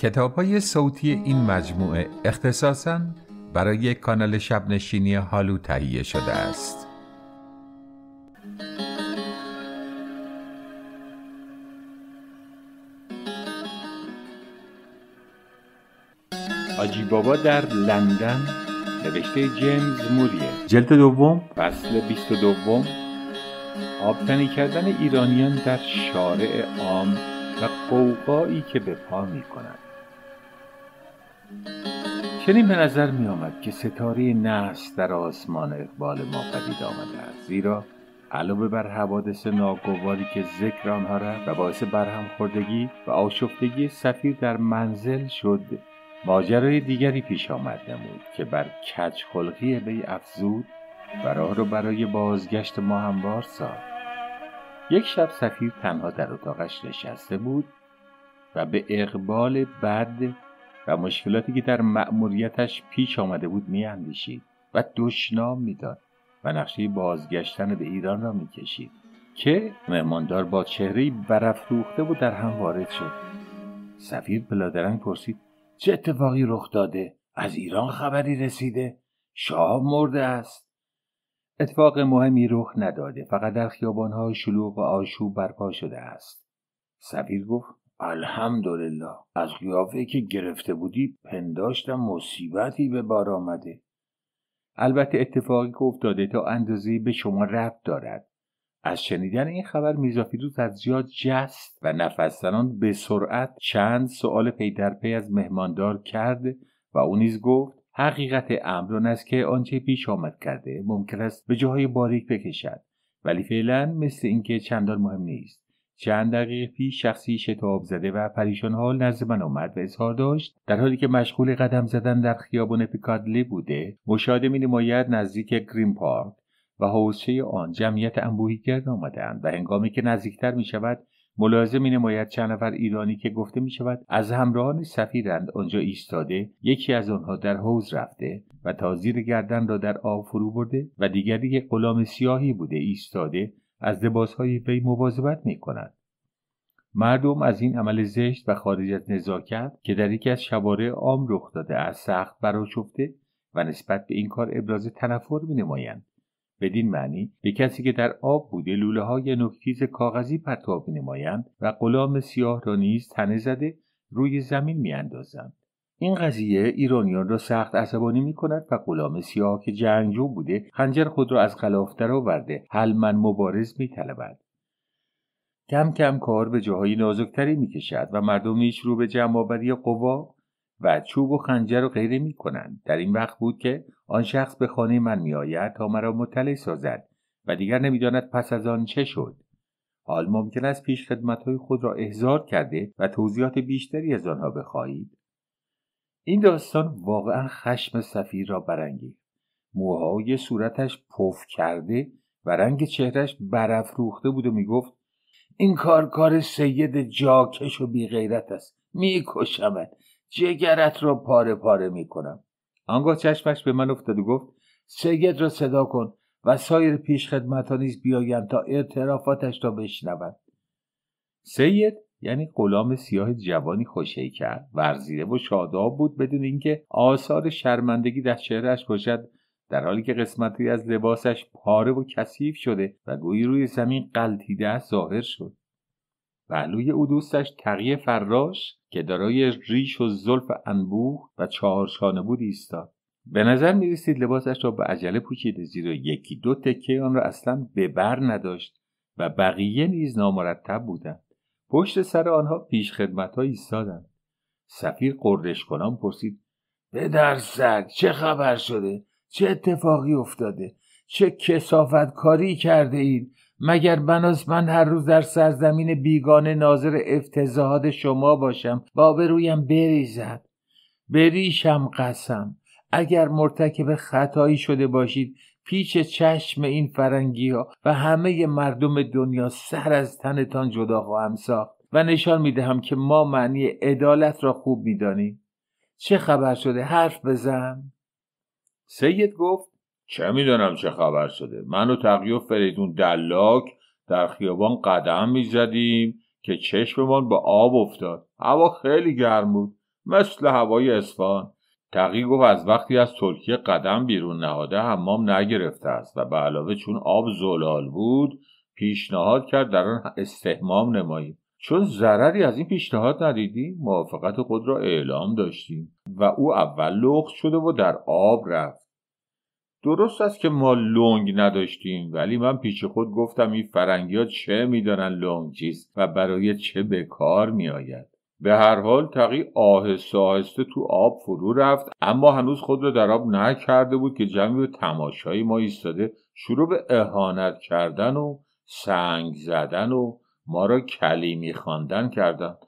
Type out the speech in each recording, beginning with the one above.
کتاب های صوتی این مجموعه اختصاصاً برای کانال شبنشینی هالو تهیه شده است. آجی بابا در لندن نوشته جیمز موریه جلد دوم فصل بیست و دوم آبتنی کردن ایرانیان در شارع عام و قوقایی که به پا می چنین به نظر می آمد که ستاره نحس در آسمان اقبال ما پدید آمده است زیرا علاوه بر حوادث ناگواری که ذکر آنها را و باعث برهم خوردگی و آشفتگی سفیر در منزل شد ماجرای دیگری پیش آمد نمود که بر کج خلقی وی افزود و راه را برای بازگشت ما هموار ساخت یک شب سفیر تنها در اتاقش نشسته بود و به اقبال بد و مشکلاتی که در مأموریتش پیش آمده بود میاندیشید و دشنام میداد و نقشه بازگشتن به ایران را میکشید که مهماندار با چهره برافروخته و در هم وارد شد سفیر بلادرنگ پرسید چه اتفاقی رخ داده از ایران خبری رسیده شاه مرده است اتفاق مهمی رخ نداده فقط در خیابانها شلوغ و آشوب برپا شده است سفیر گفت الحمدلله از قیافه که گرفته بودی پنداشتم مصیبتی به بار آمده البته اتفاقی که افتاده تا اندازه به شما ربط دارد از شنیدن این خبر میزافیروز از زیاد جست و نفس به سرعت چند سؤال پی در پی از مهماندار کرد و او نیز گفت حقیقت امر آن است که آنچه پیش آمد کرده ممکن است به جاهای باریک بکشد ولی فعلا مثل اینکه چندان مهم نیست چند دقیقه پیش شخصی شتاب زده و پریشان حال نزد من آمد و اظهار داشت در حالی که مشغول قدم زدن در خیابان پیکادلی بوده مشاهده مینماید نزدیک گرین پارک و حوزچه آن جمعیت انبوهی گرد آمدهاند و هنگامی که نزدیکتر می شود ملاحظه می نماید چند نفر ایرانی که گفته می شود از همراهان سفیرند آنجا ایستاده یکی از آنها در حوز رفته و تا زیر گردن را در آب فرو برده و دیگری یک غلام سیاهی بوده ایستاده از لباسهای وی مواظبت می مردم از این عمل زشت و خارج از نزاکت که در یکی از شوارع عام رخ داده از سخت براشفته و نسبت به این کار ابراز تنفر می نمایند. بدین معنی به کسی که در آب بوده لوله های نکتیز کاغذی پرتاب می نمایند و غلام سیاه را نیز تنه زده روی زمین می اندازند. این قضیه ایرانیان را سخت عصبانی می کند و غلام سیاه که جنگجو بوده خنجر خود را از خلاف درآورده حلما مبارز می کم کم کار به جاهای نازکتری می کشد و مردم نیش رو به جمع آوری قوا و چوب و خنجر رو غیره می کنند. در این وقت بود که آن شخص به خانه من می آید تا مرا مطلع سازد و دیگر نمیداند پس از آن چه شد. حال ممکن است پیش های خود را احضار کرده و توضیحات بیشتری از آنها بخواهید. این داستان واقعا خشم سفیر را برانگیخت. موهای صورتش پف کرده و رنگ چهرش برافروخته بود و میگفت این کار کار سید جاکش و بیغیرت است میکشمت جگرت را پاره پاره میکنم آنگاه چشمش به من افتاد و گفت سید را صدا کن و سایر پیشخدمتها نیز بیایند تا اعترافاتش را بشنوند سید یعنی غلام سیاه جوانی خوشهی کرد ورزیده و شاداب بود بدون اینکه آثار شرمندگی در چهرهش باشد در حالی که قسمتی از لباسش پاره و کثیف شده و گویی روی زمین قلتیده از ظاهر شد پهلوی او دوستش تقیه فراش که دارای ریش و زلف انبوه و چهارشانه بود ایستاد به نظر می رسید لباسش را به عجله پوچیده زیرا یکی دو تکه آن را اصلا به نداشت و بقیه نیز نامرتب بودند پشت سر آنها پیش خدمت ها ایستادند سفیر قردش کنان پرسید به در سگ چه خبر شده چه اتفاقی افتاده چه کسافت کاری کرده اید مگر بناس من هر روز در سرزمین بیگانه ناظر افتضاحات شما باشم با رویم بریزد بریشم قسم اگر مرتکب خطایی شده باشید پیش چشم این فرنگی ها و همه مردم دنیا سر از تنتان جدا خواهم ساخت و نشان می دهم که ما معنی عدالت را خوب می دانیم. چه خبر شده حرف بزن؟ سید گفت چه میدانم چه خبر شده من و تقی و فریدون دلاک در خیابان قدم میزدیم که چشممان به آب افتاد هوا خیلی گرم بود مثل هوای اسفان تقی گفت از وقتی از ترکیه قدم بیرون نهاده حمام نگرفته است و به علاوه چون آب زلال بود پیشنهاد کرد در آن استحمام نماییم چون ضرری از این پیشنهاد ندیدیم موافقت خود را اعلام داشتیم و او اول لخت شده و در آب رفت درست است که ما لنگ نداشتیم ولی من پیش خود گفتم این فرنگی ها چه میدانن لنگ چیست و برای چه به کار میآید به هر حال تقی آهسته آهسته تو آب فرو رفت اما هنوز خود را در آب نکرده بود که جمعی به تماشای ما ایستاده شروع به اهانت کردن و سنگ زدن و ما را کلیمی خواندن کردند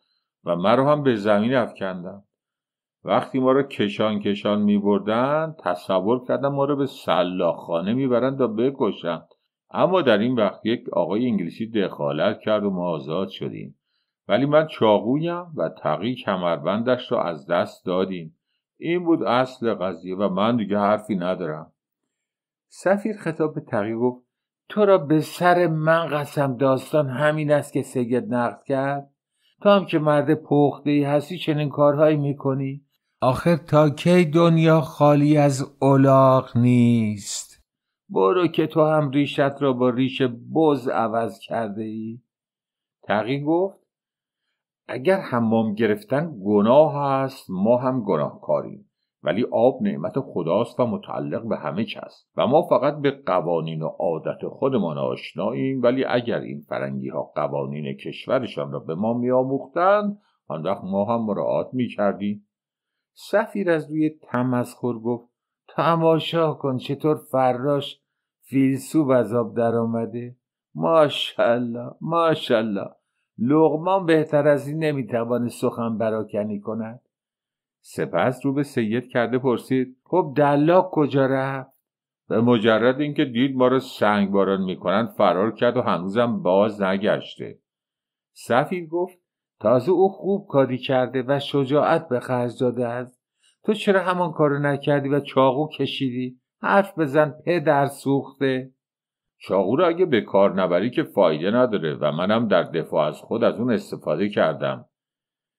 و مرا هم به زمین افکندند وقتی ما را کشان کشان می بردن تصور کردن ما را به سلاخانه می برند و بکشند اما در این وقت یک آقای انگلیسی دخالت کرد و ما آزاد شدیم ولی من چاقویم و تقی کمربندش را از دست دادیم این بود اصل قضیه و من دیگه حرفی ندارم سفیر خطاب به تقی گفت تو را به سر من قسم داستان همین است که سید نقد کرد تو هم که مرد پخته ای هستی چنین کارهایی میکنی آخر تا کی دنیا خالی از اولاغ نیست برو که تو هم ریشت را با ریش بز عوض کرده ای تقی گفت اگر حمام گرفتن گناه است ما هم گناهکاریم ولی آب نعمت خداست و متعلق به همه کس و ما فقط به قوانین و عادت خودمان آشناییم ولی اگر این فرنگی ها قوانین کشورشان را به ما میآموختند آن وقت ما هم مراعات میکردیم سفیر از روی تمسخر گفت تماشا کن چطور فراش فیلسوف از آب در آمده ماشالله ماشالله لغمان بهتر از این نمیتوانه سخن براکنی کند سپس رو به سید کرده پرسید خب دلاک کجا رفت به مجرد اینکه دید ما را سنگ باران میکنند فرار کرد و هنوزم باز نگشته سفیر گفت تازه او خوب کادی کرده و شجاعت به خرج داده است تو چرا همان کارو نکردی و چاقو کشیدی حرف بزن پدر سوخته چاقو را اگه به کار نبری که فایده نداره و منم در دفاع از خود از اون استفاده کردم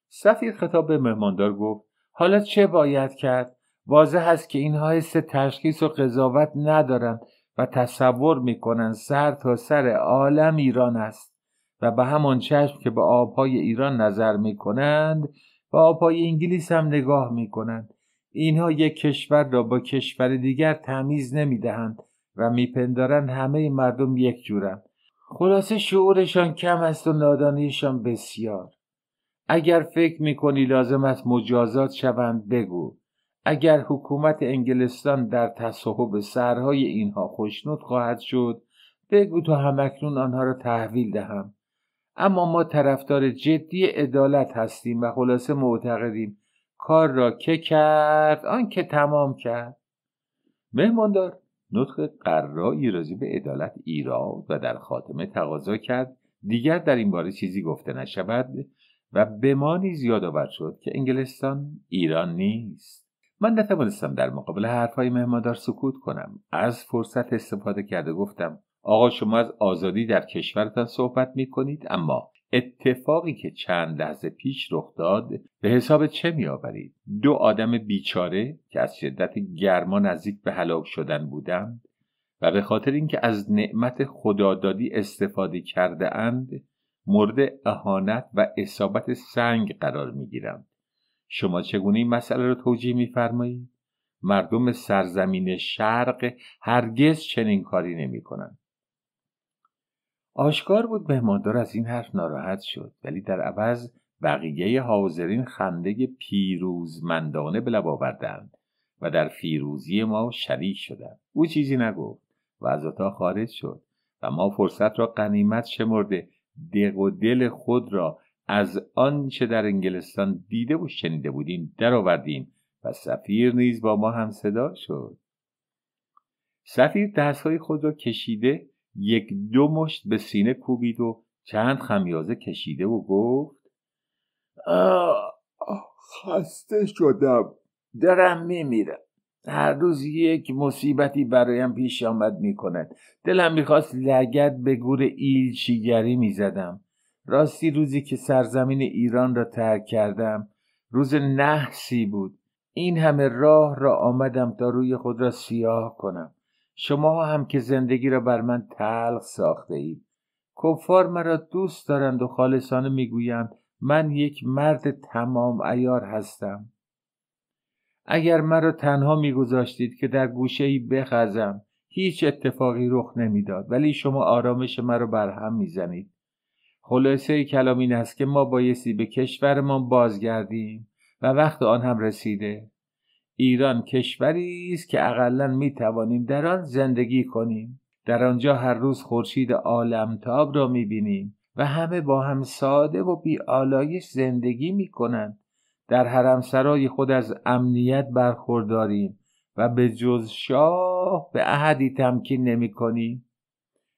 سفیر خطاب به مهماندار گفت حالا چه باید کرد؟ واضح است که اینها حس تشخیص و قضاوت ندارند و تصور میکنند سر تا سر عالم ایران است و به همان چشم که به آبهای ایران نظر میکنند به آبهای انگلیس هم نگاه میکنند اینها یک کشور را با کشور دیگر تمیز نمیدهند و میپندارند همه مردم یک جورند خلاصه شعورشان کم است و نادانیشان بسیار اگر فکر میکنی لازم است مجازات شوند بگو اگر حکومت انگلستان در تصاحب سرهای اینها خوشنود خواهد شد بگو تا همکنون آنها را تحویل دهم اما ما طرفدار جدی عدالت هستیم و خلاصه معتقدیم کار را که کرد آن که تمام کرد مهماندار نطق قرایی راضی به عدالت ایراد و در خاتمه تقاضا کرد دیگر در این باره چیزی گفته نشود و به ما نیز یادآور شد که انگلستان ایران نیست من نتوانستم در مقابل حرفهای مهماندار سکوت کنم از فرصت استفاده کرده گفتم آقا شما از آزادی در کشورتان صحبت می کنید اما اتفاقی که چند لحظه پیش رخ داد به حساب چه می آورید؟ دو آدم بیچاره که از شدت گرما نزدیک به هلاک شدن بودند و به خاطر اینکه از نعمت خدادادی استفاده کرده اند مورد اهانت و اصابت سنگ قرار می گیرند. شما چگونه این مسئله را توجیه می فرمایید؟ مردم سرزمین شرق هرگز چنین کاری نمی کنند. آشکار بود مهماندار از این حرف ناراحت شد ولی در عوض بقیه حاضرین خنده پیروزمندانه به لب آوردند و در فیروزی ما شریک شدند او چیزی نگفت و از اتاق خارج شد و ما فرصت را قنیمت شمرده دق و دل خود را از آنچه در انگلستان دیده و شنیده بودیم درآوردیم و سفیر نیز با ما هم صدا شد سفیر دستهای خود را کشیده یک دو مشت به سینه کوبید و چند خمیازه کشیده و گفت آه خسته شدم درم میمیرم هر روز یک مصیبتی برایم پیش آمد می کند دلم میخواست لگت به گور ایلچیگری زدم راستی روزی که سرزمین ایران را ترک کردم روز نحسی بود این همه راه را آمدم تا روی خود را سیاه کنم شما هم که زندگی را بر من تلخ ساخته اید کفار مرا دوست دارند و خالصانه میگویند من یک مرد تمام ایار هستم اگر مرا تنها میگذاشتید که در گوشه ای بخزم هیچ اتفاقی رخ نمیداد ولی شما آرامش مرا برهم میزنید خلاصه کلام این است که ما بایستی به کشورمان بازگردیم و وقت آن هم رسیده ایران کشوری است که اقلا می توانیم در آن زندگی کنیم در آنجا هر روز خورشید عالمتاب را می بینیم و همه با هم ساده و آلایش زندگی می کنند در سرای خود از امنیت برخورداریم و به جز شاه به احدی تمکین نمی کنیم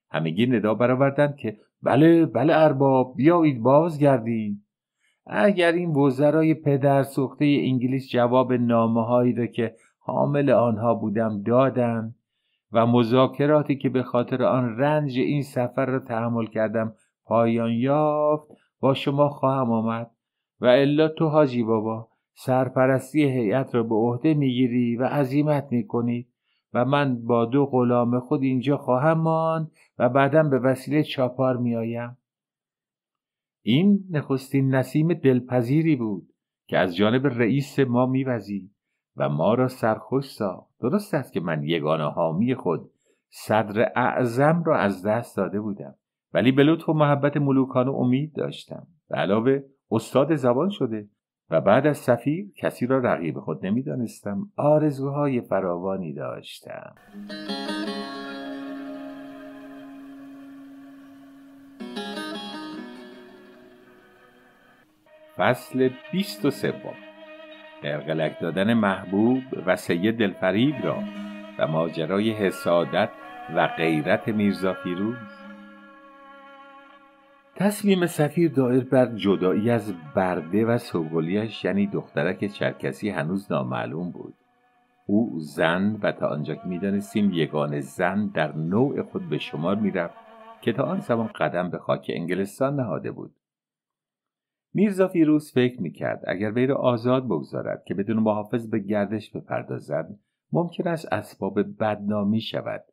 همگی ندا برآوردند که بله بله ارباب بیایید بازگردیم اگر این وزرای پدر سخته انگلیس جواب نامه هایی را که حامل آنها بودم دادم و مذاکراتی که به خاطر آن رنج این سفر را تحمل کردم پایان یافت با شما خواهم آمد و الا تو حاجی بابا سرپرستی هیئت را به عهده میگیری و عظیمت میکنی و من با دو غلام خود اینجا خواهم ماند و بعدا به وسیله چاپار میآیم این نخستین نسیم دلپذیری بود که از جانب رئیس ما میوزی و ما را سرخوش ساخت درست است که من یگانه حامی خود صدر اعظم را از دست داده بودم ولی به لطف و محبت ملوکان و امید داشتم به علاوه استاد زبان شده و بعد از سفیر کسی را رقیب خود نمیدانستم آرزوهای فراوانی داشتم فصل 23 قلقلک دادن محبوب و سید دلفریب را و ماجرای حسادت و غیرت میرزا فیروز تصمیم سفیر دایر بر جدایی از برده و سوگلیش یعنی دخترک چرکسی هنوز نامعلوم بود او زن و تا آنجا که میدانستیم یگان زن در نوع خود به شمار میرفت که تا آن زمان قدم به خاک انگلستان نهاده بود میرزا فیروز فکر کرد اگر وی آزاد بگذارد که بدون محافظ به گردش بپردازد ممکن است اسباب بدنامی شود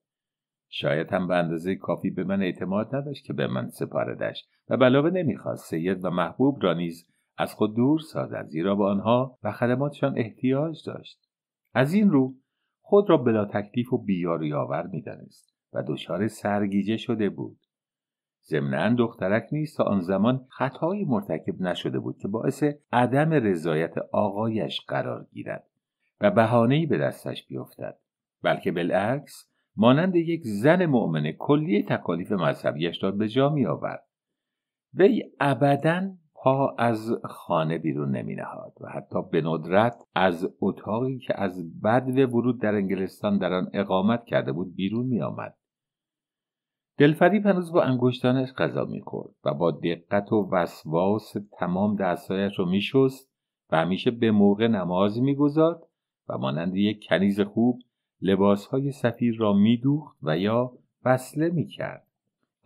شاید هم به اندازه کافی به من اعتماد نداشت که به من سپاردش و بلاوه نمیخواست سید و محبوب را نیز از خود دور سازد زیرا به آنها و خدماتشان احتیاج داشت از این رو خود را بلا تکلیف و بیار و یاور میدانست و دچار سرگیجه شده بود ضمنا دخترک نیست تا آن زمان خطایی مرتکب نشده بود که باعث عدم رضایت آقایش قرار گیرد و بهانهای به دستش بیفتد بلکه بالعکس مانند یک زن مؤمنه کلیه تکالیف مذهبیش را به جا می آورد وی ابدا پا از خانه بیرون نمی نهاد و حتی به ندرت از اتاقی که از بدو ورود در انگلستان در آن اقامت کرده بود بیرون می آمد. دلفریب هنوز با انگشتانش غذا کرد و با دقت و وسواس تمام دستهایش رو میشست و همیشه به موقع نماز گذارد و مانند یک کنیز خوب لباسهای سفیر را میدوخت و یا وصله کرد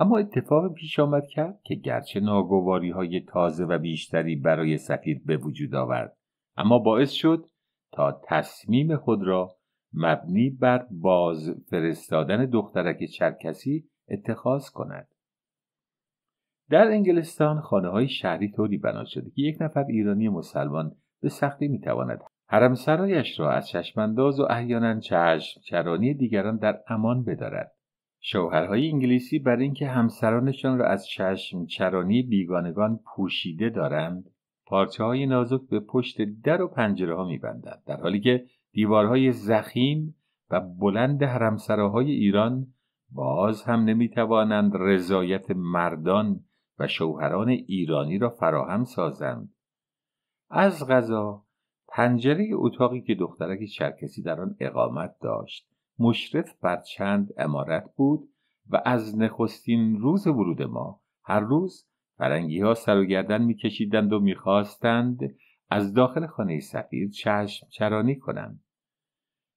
اما اتفاق پیش آمد کرد که گرچه ناگواری های تازه و بیشتری برای سفیر به وجود آورد اما باعث شد تا تصمیم خود را مبنی بر باز فرستادن دخترک چرکسی اتخاذ کند در انگلستان خانه های شهری طوری بنا شده که یک نفر ایرانی مسلمان به سختی میتواند حرمسرایش را از چشمانداز و احیانا چشم چرانی دیگران در امان بدارد شوهرهای انگلیسی بر اینکه همسرانشان را از چشم چرانی بیگانگان پوشیده دارند پارچه های نازک به پشت در و پنجره ها میبندند در حالی که دیوارهای زخیم و بلند حرمسراهای ایران باز هم توانند رضایت مردان و شوهران ایرانی را فراهم سازند از غذا پنجره اتاقی که دخترک چرکسی در آن اقامت داشت مشرف بر چند امارت بود و از نخستین روز ورود ما هر روز فرنگی ها سر و گردن میکشیدند و میخواستند از داخل خانه سفیر چشم چرانی کنند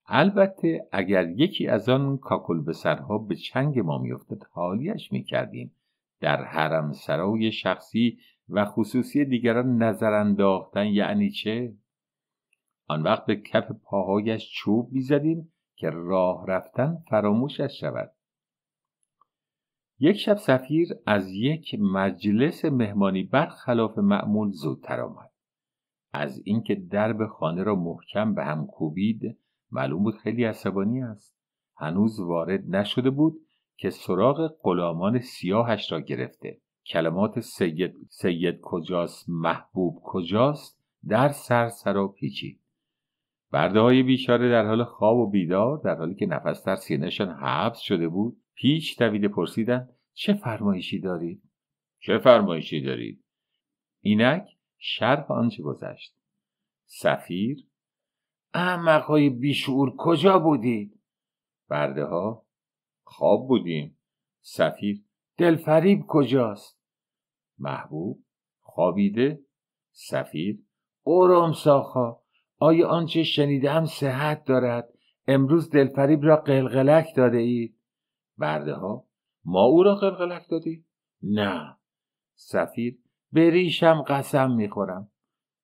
البته اگر یکی از آن کاکل به سرها به چنگ ما میافتاد حالیش میکردیم در حرم سرای شخصی و خصوصی دیگران نظر انداختن یعنی چه؟ آن وقت به کف پاهایش چوب میزدیم که راه رفتن فراموشش شود یک شب سفیر از یک مجلس مهمانی برخلاف معمول زودتر آمد از اینکه درب خانه را محکم به هم کوبید معلوم بود خیلی عصبانی است هنوز وارد نشده بود که سراغ غلامان سیاهش را گرفته کلمات سید, سید کجاست محبوب کجاست در سر پیچید برده های بیچاره در حال خواب و بیدار در حالی که نفس در سینهشان حبس شده بود پیچ دویده پرسیدند چه فرمایشی دارید چه فرمایشی دارید اینک شرف آنچه گذشت سفیر احمقهای بیشعور کجا بودید برده ها خواب بودیم سفیر دلفریب کجاست محبوب خوابیده سفیر قرم ساخا آیا آنچه شنیدم صحت دارد امروز دلفریب را قلقلک داده اید برده ها ما او را قلقلک دادی؟ نه سفیر به ریشم قسم میخورم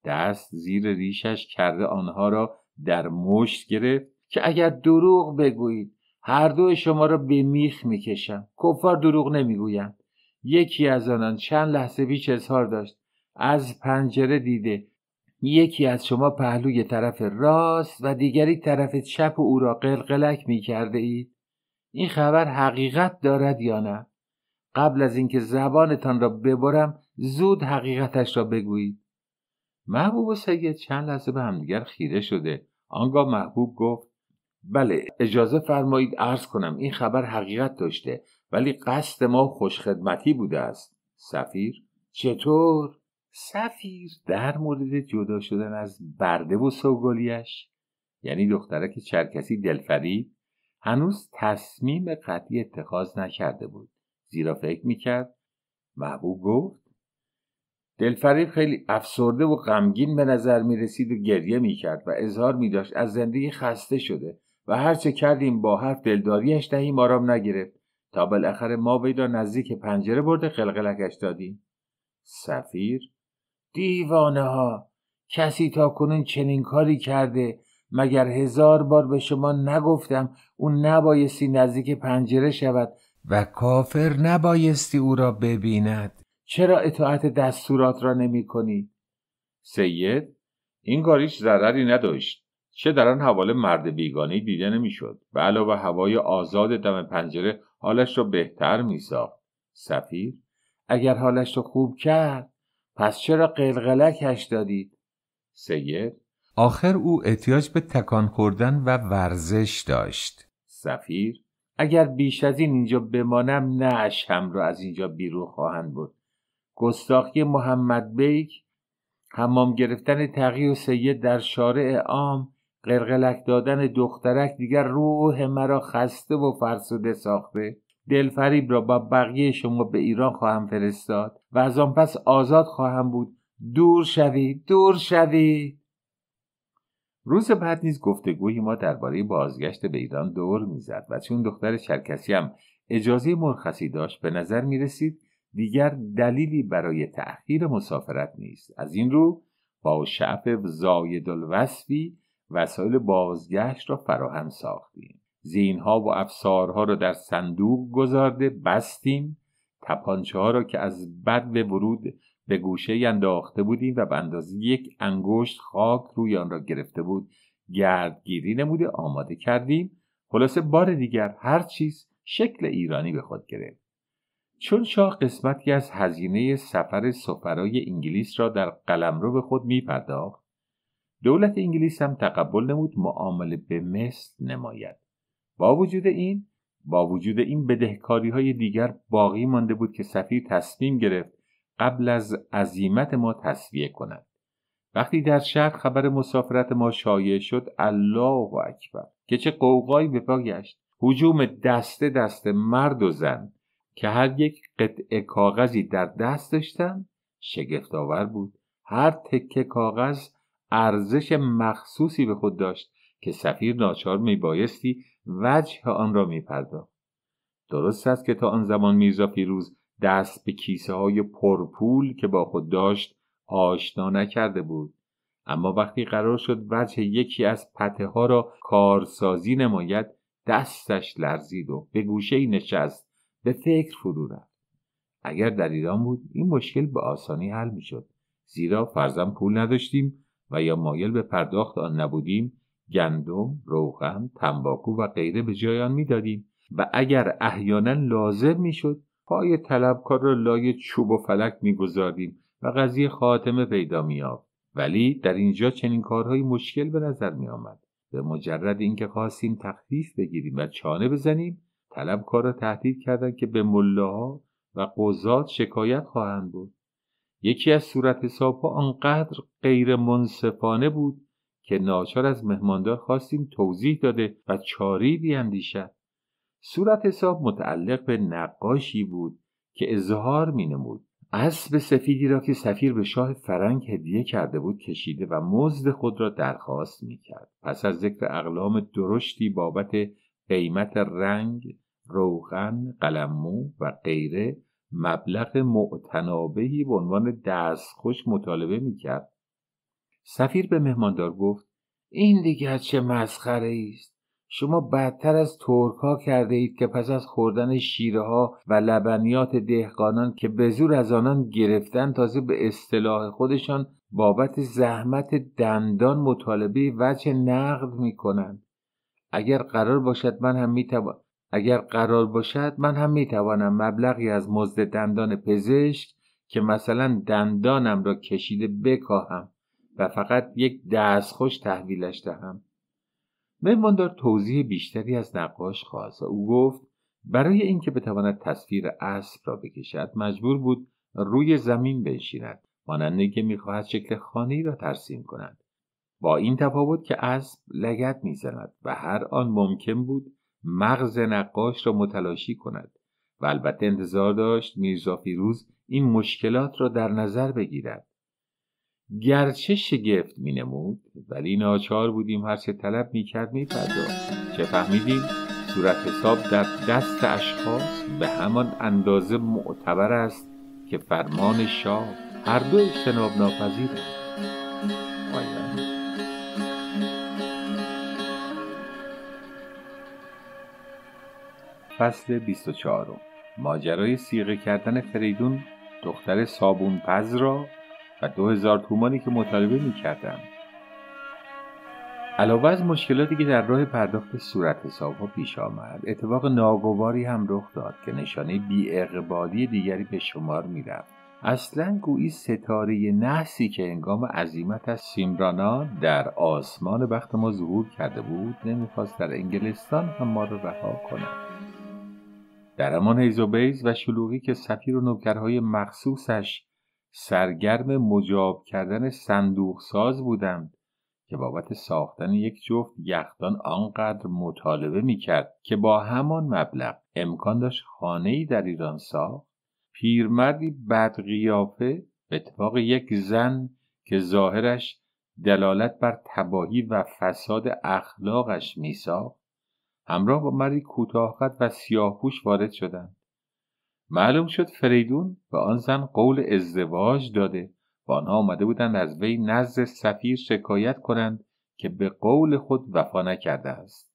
دست زیر ریشش کرده آنها را در مشت گرفت که اگر دروغ بگویید هر دو شما را به میخ میکشم کفار دروغ نمیگویند یکی از آنان چند لحظه پیش اظهار داشت از پنجره دیده یکی از شما پهلوی طرف راست و دیگری طرف چپ او را قلقلک می کرده این خبر حقیقت دارد یا نه؟ قبل از اینکه زبانتان را ببرم زود حقیقتش را بگویید. محبوب و سید چند لحظه به همدیگر خیره شده. آنگاه محبوب گفت بله اجازه فرمایید عرض کنم این خبر حقیقت داشته ولی قصد ما خوشخدمتی بوده است. سفیر چطور؟ سفیر در مورد جدا شدن از برده و سوگالیش یعنی که چرکسی دلفری هنوز تصمیم قطعی اتخاذ نکرده بود زیرا فکر میکرد محبوب گفت دلفری خیلی افسرده و غمگین به نظر میرسید و گریه میکرد و اظهار میداشت از زندگی خسته شده و هرچه کردیم با حرف دلداریش دهیم آرام نگرفت تا بالاخره ما وی را نزدیک پنجره برده خلقلکش دادیم سفیر دیوانه ها کسی تا کنون چنین کاری کرده مگر هزار بار به شما نگفتم او نبایستی نزدیک پنجره شود و کافر نبایستی او را ببیند چرا اطاعت دستورات را نمی کنی؟ سید این کاریش ضرری نداشت چه در آن حواله مرد بیگانی دیده نمیشد به علاوه هوای آزاد دم پنجره حالش را بهتر میساخت سفیر اگر حالش را خوب کرد پس چرا قلقلکش دادید؟ سید آخر او احتیاج به تکان خوردن و ورزش داشت سفیر اگر بیش از این اینجا بمانم هم را از اینجا بیرون خواهند بود گستاخی محمد بیک همام گرفتن تقی و سید در شارع عام قلقلک دادن دخترک دیگر روح مرا خسته و فرسوده ساخته دلفریب را با بقیه شما به ایران خواهم فرستاد و از آن پس آزاد خواهم بود دور شوید دور شوید روز بعد نیز گفتگوی ما درباره بازگشت به ایران دور میزد و چون دختر چرکسی هم اجازه مرخصی داشت به نظر می رسید دیگر دلیلی برای تأخیر مسافرت نیست از این رو با شعب زاید الوصفی وسایل بازگشت را فراهم ساختیم زینها و افسارها را در صندوق گذارده بستیم تپانچه ها را که از بد به ورود به گوشه انداخته بودیم و به اندازه یک انگشت خاک روی آن را گرفته بود گردگیری نموده آماده کردیم خلاصه بار دیگر هر چیز شکل ایرانی به خود گرفت چون شاه قسمتی از هزینه سفر سفرای انگلیس را در قلمرو به خود می پرداخت دولت انگلیس هم تقبل نمود معامله به مثل نماید با وجود این با وجود این بدهکاری های دیگر باقی مانده بود که سفیر تصمیم گرفت قبل از عزیمت ما تصویه کند وقتی در شهر خبر مسافرت ما شایع شد الله اکبر که چه قوقایی به پا گشت حجوم دسته دست مرد و زن که هر یک قطعه کاغذی در دست داشتن شگفت آور بود هر تکه کاغذ ارزش مخصوصی به خود داشت که سفیر ناچار می بایستی وجه آن را می درست است که تا آن زمان میرزا پیروز دست به کیسه های پرپول که با خود داشت آشنا نکرده بود اما وقتی قرار شد وجه یکی از پته ها را کارسازی نماید دستش لرزید و به گوشه نشست به فکر فرو رفت اگر در ایران بود این مشکل به آسانی حل میشد زیرا فرزن پول نداشتیم و یا مایل به پرداخت آن نبودیم گندم، روغن، تنباکو و غیره به جایان آن میدادیم و اگر احیانا لازم میشد پای طلبکار را لای چوب و فلک میگذاردیم و قضیه خاتمه پیدا مییافت ولی در اینجا چنین کارهایی مشکل به نظر میآمد به مجرد اینکه خواستیم تخفیف بگیریم و چانه بزنیم طلبکار را تهدید کردند که به ملاها و قضات شکایت خواهند بود یکی از صورت حسابها آنقدر غیر منصفانه بود که ناچار از مهماندار خواستیم توضیح داده و چاری بیندیشد صورت حساب متعلق به نقاشی بود که اظهار مینمود اسب سفیدی را که سفیر به شاه فرنگ هدیه کرده بود کشیده و مزد خود را درخواست میکرد پس از ذکر اقلام درشتی بابت قیمت رنگ روغن قلمو و غیره مبلغ معتنابهی به عنوان دستخوش مطالبه میکرد سفیر به مهماندار گفت این دیگر چه مسخره است شما بدتر از ترک ها کرده اید که پس از خوردن شیره ها و لبنیات دهقانان که به زور از آنان گرفتن تازه به اصطلاح خودشان بابت زحمت دندان مطالبه وجه نقد می کنند. اگر قرار باشد من هم می اگر قرار باشد من هم می توانم مبلغی از مزد دندان پزشک که مثلا دندانم را کشیده بکاهم و فقط یک دست خوش تحویلش دهم مهماندار توضیح بیشتری از نقاش خواست و او گفت برای اینکه بتواند تصویر اسب را بکشد مجبور بود روی زمین بنشیند ماننده که میخواهد شکل خانه را ترسیم کند با این تفاوت که اسب لگت میزند و هر آن ممکن بود مغز نقاش را متلاشی کند و البته انتظار داشت میرزا فیروز این مشکلات را در نظر بگیرد گرچه شگفت می نمود ولی ناچار بودیم چه طلب می کرد می فردا چه فهمیدیم صورت حساب در دست اشخاص به همان اندازه معتبر است که فرمان شاه هر دو اجتناب ناپذیر است فصل 24 ماجرای سیغه کردن فریدون دختر صابون پز را و دو هزار تومانی که مطالبه می کردم. علاوه از مشکلاتی که در راه پرداخت صورت حساب ها پیش آمد اتفاق ناگواری هم رخ داد که نشانه بی دیگری به شمار می رفت. اصلا گویی ستاره نحسی که انگام عظیمت از سیمرانا در آسمان وقت ما ظهور کرده بود نمیخواست در انگلستان هم ما را رها کند در امان و بیز و شلوغی که سفیر و نوکرهای مخصوصش سرگرم مجاب کردن صندوق ساز بودند که بابت ساختن یک جفت یخدان آنقدر مطالبه میکرد که با همان مبلغ امکان داشت خانه در ایران ساخت پیرمردی بدقیافه به اتفاق یک زن که ظاهرش دلالت بر تباهی و فساد اخلاقش میساخت همراه با مردی کوتاهقد و سیاهپوش وارد شدند معلوم شد فریدون به آن زن قول ازدواج داده و آنها آمده بودند از وی نزد سفیر شکایت کنند که به قول خود وفا نکرده است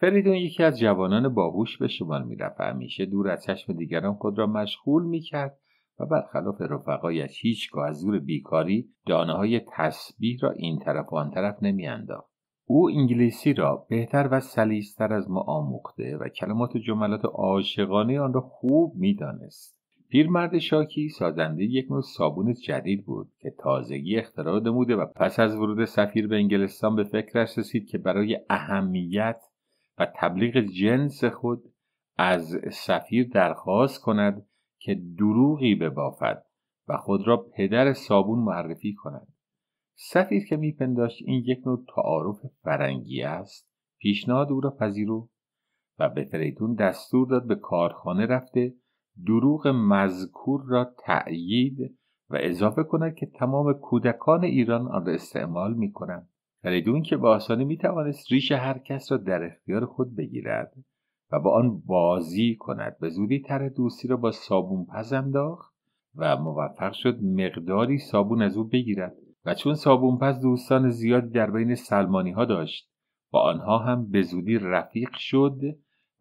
فریدون یکی از جوانان باهوش به شمار میرفت و همیشه دور از چشم دیگران خود را مشغول میکرد و برخلاف رفقایش هیچگاه از زور بیکاری دانه های تسبیح را این طرف و آن طرف نمیانداخت او انگلیسی را بهتر و سلیستر از ما آموخته و کلمات و جملات عاشقانه آن را خوب میدانست پیرمرد شاکی سازنده یک نوع صابون جدید بود که تازگی اختراع نموده و پس از ورود سفیر به انگلستان به فکرش رسید که برای اهمیت و تبلیغ جنس خود از سفیر درخواست کند که دروغی ببافد و خود را پدر صابون معرفی کند سفیر که میپنداشت این یک نوع تعارف فرنگی است پیشنهاد او را پذیرو و به فریدون دستور داد به کارخانه رفته دروغ مذکور را تأیید و اضافه کند که تمام کودکان ایران آن را استعمال می کنند. فریدون که به آسانی می توانست ریش هر کس را در اختیار خود بگیرد و با آن بازی کند به زودی تر دوستی را با صابون پزم انداخت و موفق شد مقداری صابون از او بگیرد و چون پس دوستان زیادی در بین سلمانی ها داشت با آنها هم به زودی رفیق شد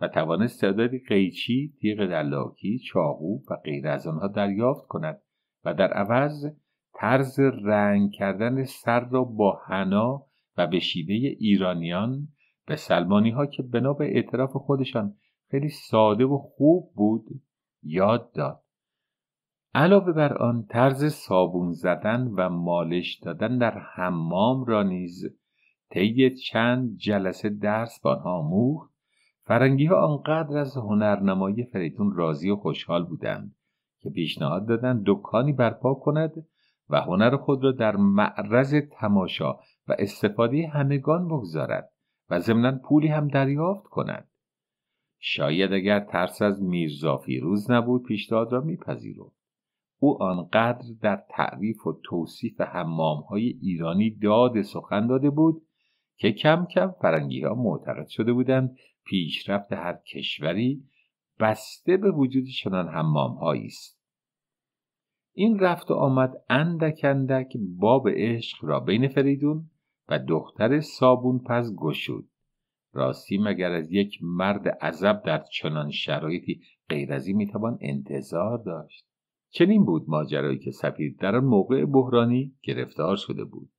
و توانست تعدادی قیچی، تیغ دلاکی، چاقو و غیر از آنها دریافت کند و در عوض طرز رنگ کردن سر را با حنا و به شیوه ایرانیان به سلمانی ها که بنا به اعتراف خودشان خیلی ساده و خوب بود یاد داد. علاوه بر آن طرز صابون زدن و مالش دادن در حمام را نیز طی چند جلسه درس به آنها آموخت فرنگی ها آنقدر از هنرنمایی فریدون راضی و خوشحال بودند که پیشنهاد دادند دکانی برپا کند و هنر خود را در معرض تماشا و استفاده همگان بگذارد و ضمنا پولی هم دریافت کند شاید اگر ترس از میرزا فیروز نبود پیشنهاد را میپذیرفت او آنقدر در تعریف و توصیف حمام های ایرانی داد سخن داده بود که کم کم فرنگی ها معتقد شده بودند پیشرفت هر کشوری بسته به وجود چنان حمام است این رفت و آمد اندک اندک باب عشق را بین فریدون و دختر صابون پس گشود راستی مگر از یک مرد عذب در چنان شرایطی غیر از این میتوان انتظار داشت چنین بود ماجرایی که سفیر در آن موقع بحرانی گرفتار شده بود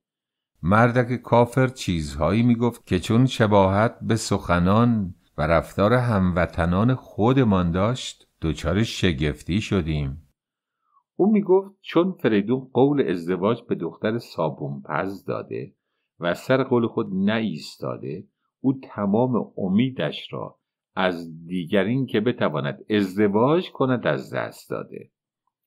مردک کافر چیزهایی میگفت که چون شباهت به سخنان و رفتار هموطنان خودمان داشت دچار شگفتی شدیم او میگفت چون فریدون قول ازدواج به دختر سابون پز داده و سر قول خود نایستاده او تمام امیدش را از دیگرین که بتواند ازدواج کند از دست داده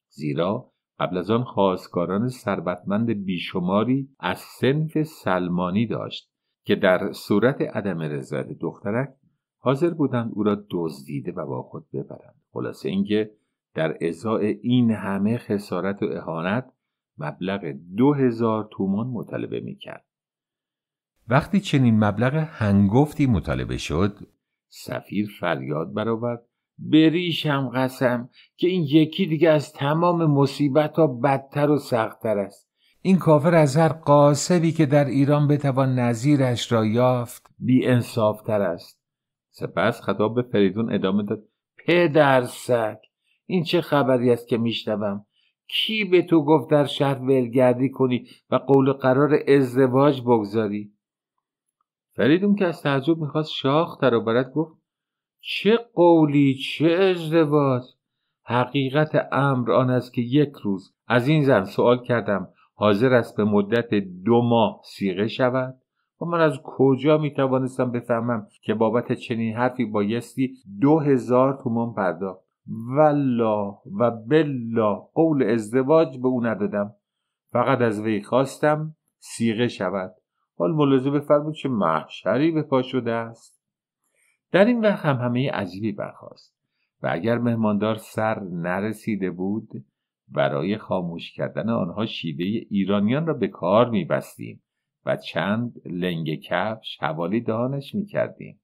زیرا قبل از آن خواستگاران ثروتمند بیشماری از سنف سلمانی داشت که در صورت عدم رضایت دخترک حاضر بودند او را دزدیده و با خود ببرند خلاصه اینکه در ازای این همه خسارت و اهانت مبلغ دو هزار تومان مطالبه میکرد وقتی چنین مبلغ هنگفتی مطالبه شد سفیر فریاد برآورد بریشم قسم که این یکی دیگه از تمام مصیبت ها بدتر و سختتر است این کافر از هر قاسبی که در ایران بتوان نظیرش را یافت بی انصافتر است سپس خطاب به فریدون ادامه داد پدر سک این چه خبری است که میشنوم کی به تو گفت در شهر ولگردی کنی و قول قرار ازدواج بگذاری فریدون که از تعجب میخواست شاخ در گفت چه قولی چه ازدواج حقیقت امر آن است که یک روز از این زن سوال کردم حاضر است به مدت دو ماه سیغه شود و من از کجا می توانستم بفهمم که بابت چنین حرفی بایستی دو هزار تومان پرداخت والله و بلا قول ازدواج به او ندادم فقط از وی خواستم سیغه شود حال ملاحظه بفرمود چه محشری به پا شده است در این وقت هم همه عجیبی برخاست و اگر مهماندار سر نرسیده بود برای خاموش کردن آنها شیوه ایرانیان را به کار بستیم و چند لنگ کفش حوالی دهانش کردیم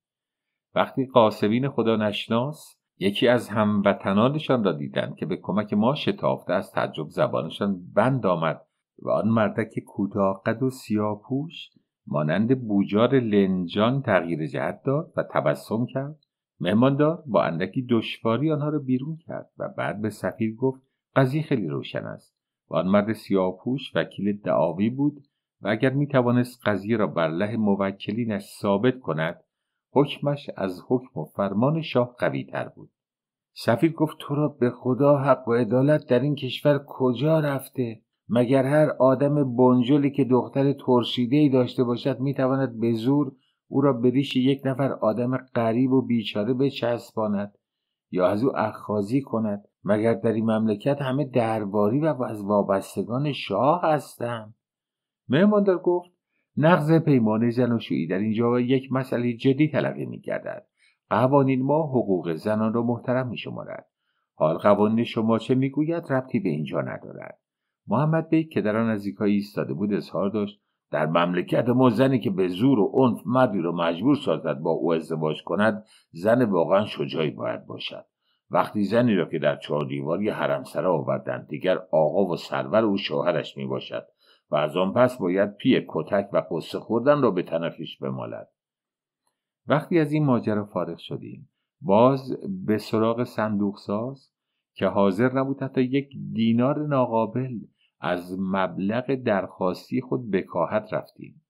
وقتی قاسبین خدا نشناس یکی از هموطنانشان را دیدند که به کمک ما شتافته از تعجب زبانشان بند آمد و آن مردک کوتاه قد و سیاپوش مانند بوجار لنجان تغییر جهت داد و تبسم کرد مهماندار با اندکی دشواری آنها را بیرون کرد و بعد به سفیر گفت قضیه خیلی روشن است و آن مرد سیاهپوش وکیل دعاوی بود و اگر می توانست قضیه را بر له موکلینش ثابت کند حکمش از حکم و فرمان شاه قوی تر بود سفیر گفت تو را به خدا حق و عدالت در این کشور کجا رفته مگر هر آدم بنجلی که دختر ترسیده ای داشته باشد میتواند به زور او را به ریش یک نفر آدم غریب و بیچاره بچسباند یا از او اخخازی کند مگر در این مملکت همه درباری و از وابستگان شاه هستند مهماندار گفت نقض پیمان زن و شویی در اینجا یک مسئله جدی تلقی میگردد قوانین ما حقوق زنان را محترم میشمارد حال قوانین شما چه میگوید ربطی به اینجا ندارد محمد بیگ که در آن نزدیکایی ایستاده بود اظهار داشت در مملکت ما زنی که به زور و عنف مردی را مجبور سازد با او ازدواج کند زن واقعا شجاعی باید باشد وقتی زنی را که در چهار دیواری حرمسرا آوردند دیگر آقا و سرور او شوهرش می باشد و از آن پس باید پی کتک و قصه خوردن را به تنفیش بمالد وقتی از این ماجرا فارغ شدیم باز به سراغ صندوق ساز که حاضر نبود حتی یک دینار ناقابل از مبلغ درخواستی خود بکاهت رفتیم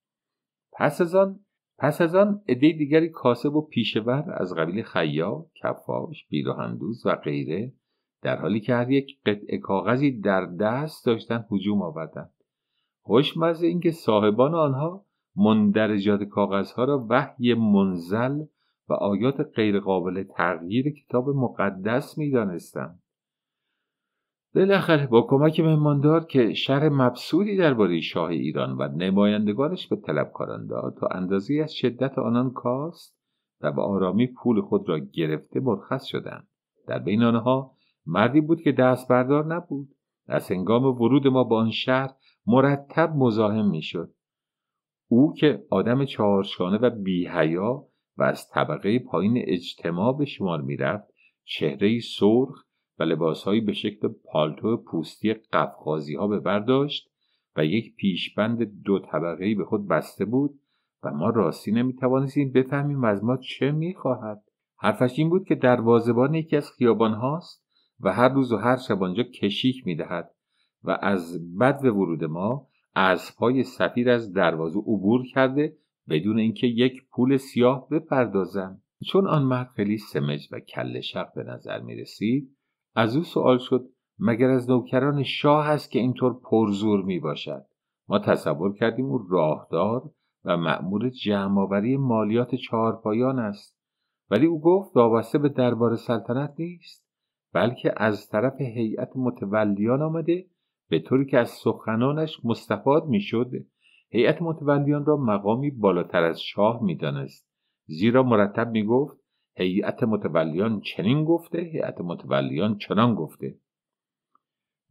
پس از آن پس از آن عده دیگری کاسب و پیشور از قبیل خیا، کفاش، بیراهندوز و غیره در حالی که هر یک قطعه کاغذی در دست داشتن هجوم آوردند خوشمزه اینکه صاحبان آنها مندرجات کاغذها را وحی منزل و آیات غیرقابل تغییر کتاب مقدس میدانستند بالاخره با کمک مهماندار که شر مبسودی درباره شاه ایران و نمایندگانش به طلبکاران داد تا اندازی از شدت آنان کاست و به آرامی پول خود را گرفته مرخص شدند در بین آنها مردی بود که دست بردار نبود از هنگام ورود ما به آن شهر مرتب مزاحم میشد او که آدم چهارشانه و بیهیا و از طبقه پایین اجتماع به شمار میرفت چهرهای سرخ و لباسهایی به شکل پالتو پوستی قفقازی ها به برداشت و یک پیشبند دو طبقهی به خود بسته بود و ما راستی توانستیم بفهمیم از ما چه میخواهد حرفش این بود که دروازبان یکی از خیابان هاست و هر روز و هر شب آنجا کشیک میدهد و از بد به ورود ما از پای سفیر از دروازه عبور کرده بدون اینکه یک پول سیاه بپردازم چون آن مرد خیلی سمج و کل شق به نظر می رسید از او سوال شد مگر از نوکران شاه است که اینطور پرزور می باشد ما تصور کردیم او راهدار و مأمور جمعآوری مالیات چهارپایان است ولی او گفت وابسته به دربار سلطنت نیست بلکه از طرف هیئت متولیان آمده به طوری که از سخنانش مستفاد میشد هیئت متولیان را مقامی بالاتر از شاه میدانست زیرا مرتب میگفت هیئت متولیان چنین گفته هیئت متولیان چنان گفته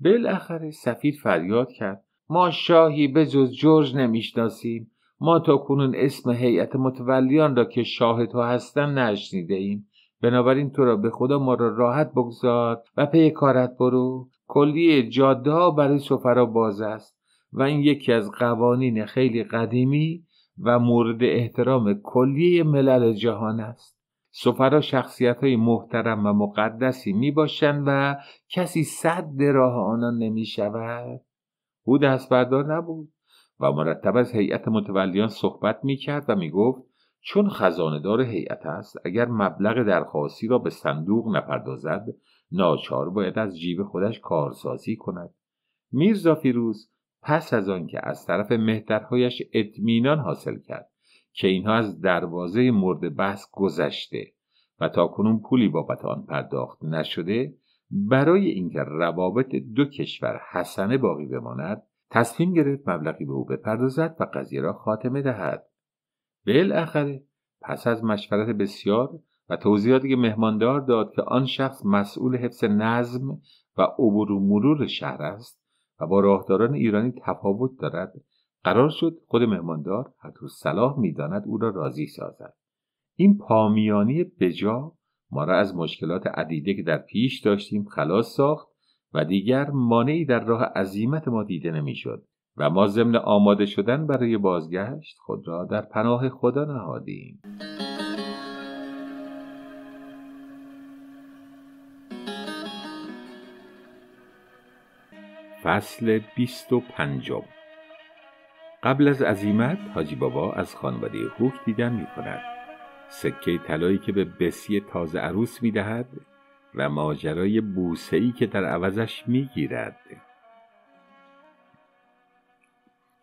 بالاخره سفیر فریاد کرد ما شاهی به جز جورج نمیشناسیم ما تا کنون اسم هیئت متولیان را که شاه تو هستن نشنیده ایم بنابراین تو را به خدا ما را راحت بگذار و پی کارت برو کلیه جاده ها برای سفرا باز است و این یکی از قوانین خیلی قدیمی و مورد احترام کلیه ملل جهان است سفرا شخصیت های محترم و مقدسی می باشند و کسی صد راه آنان نمی شود او دستبردار نبود و مرتب از هیئت متولیان صحبت می کرد و می گفت چون دار هیئت است اگر مبلغ درخواستی را به صندوق نپردازد ناچار باید از جیب خودش کارسازی کند میرزا فیروز پس از آنکه از طرف مهترهایش اطمینان حاصل کرد که اینها از دروازه مورد بحث گذشته و تا کنون پولی بابت آن پرداخت نشده برای اینکه روابط دو کشور حسنه باقی بماند تصمیم گرفت مبلغی به او بپردازد و قضیه را خاتمه دهد بالاخره پس از مشورت بسیار و توضیحاتی که مهماندار داد که آن شخص مسئول حفظ نظم و عبور و مرور شهر است و با راهداران ایرانی تفاوت دارد قرار شد خود مهماندار حتی صلاح میداند او را راضی سازد این پامیانی بجا ما را از مشکلات عدیده که در پیش داشتیم خلاص ساخت و دیگر مانعی در راه عظیمت ما دیده نمیشد و ما ضمن آماده شدن برای بازگشت خود را در پناه خدا نهادیم فصل بیست و پنجم قبل از عزیمت حاجی بابا از خانواده هوک دیدن می کند سکه طلایی که به بسی تازه عروس می دهد و ماجرای ای که در عوضش می گیرد.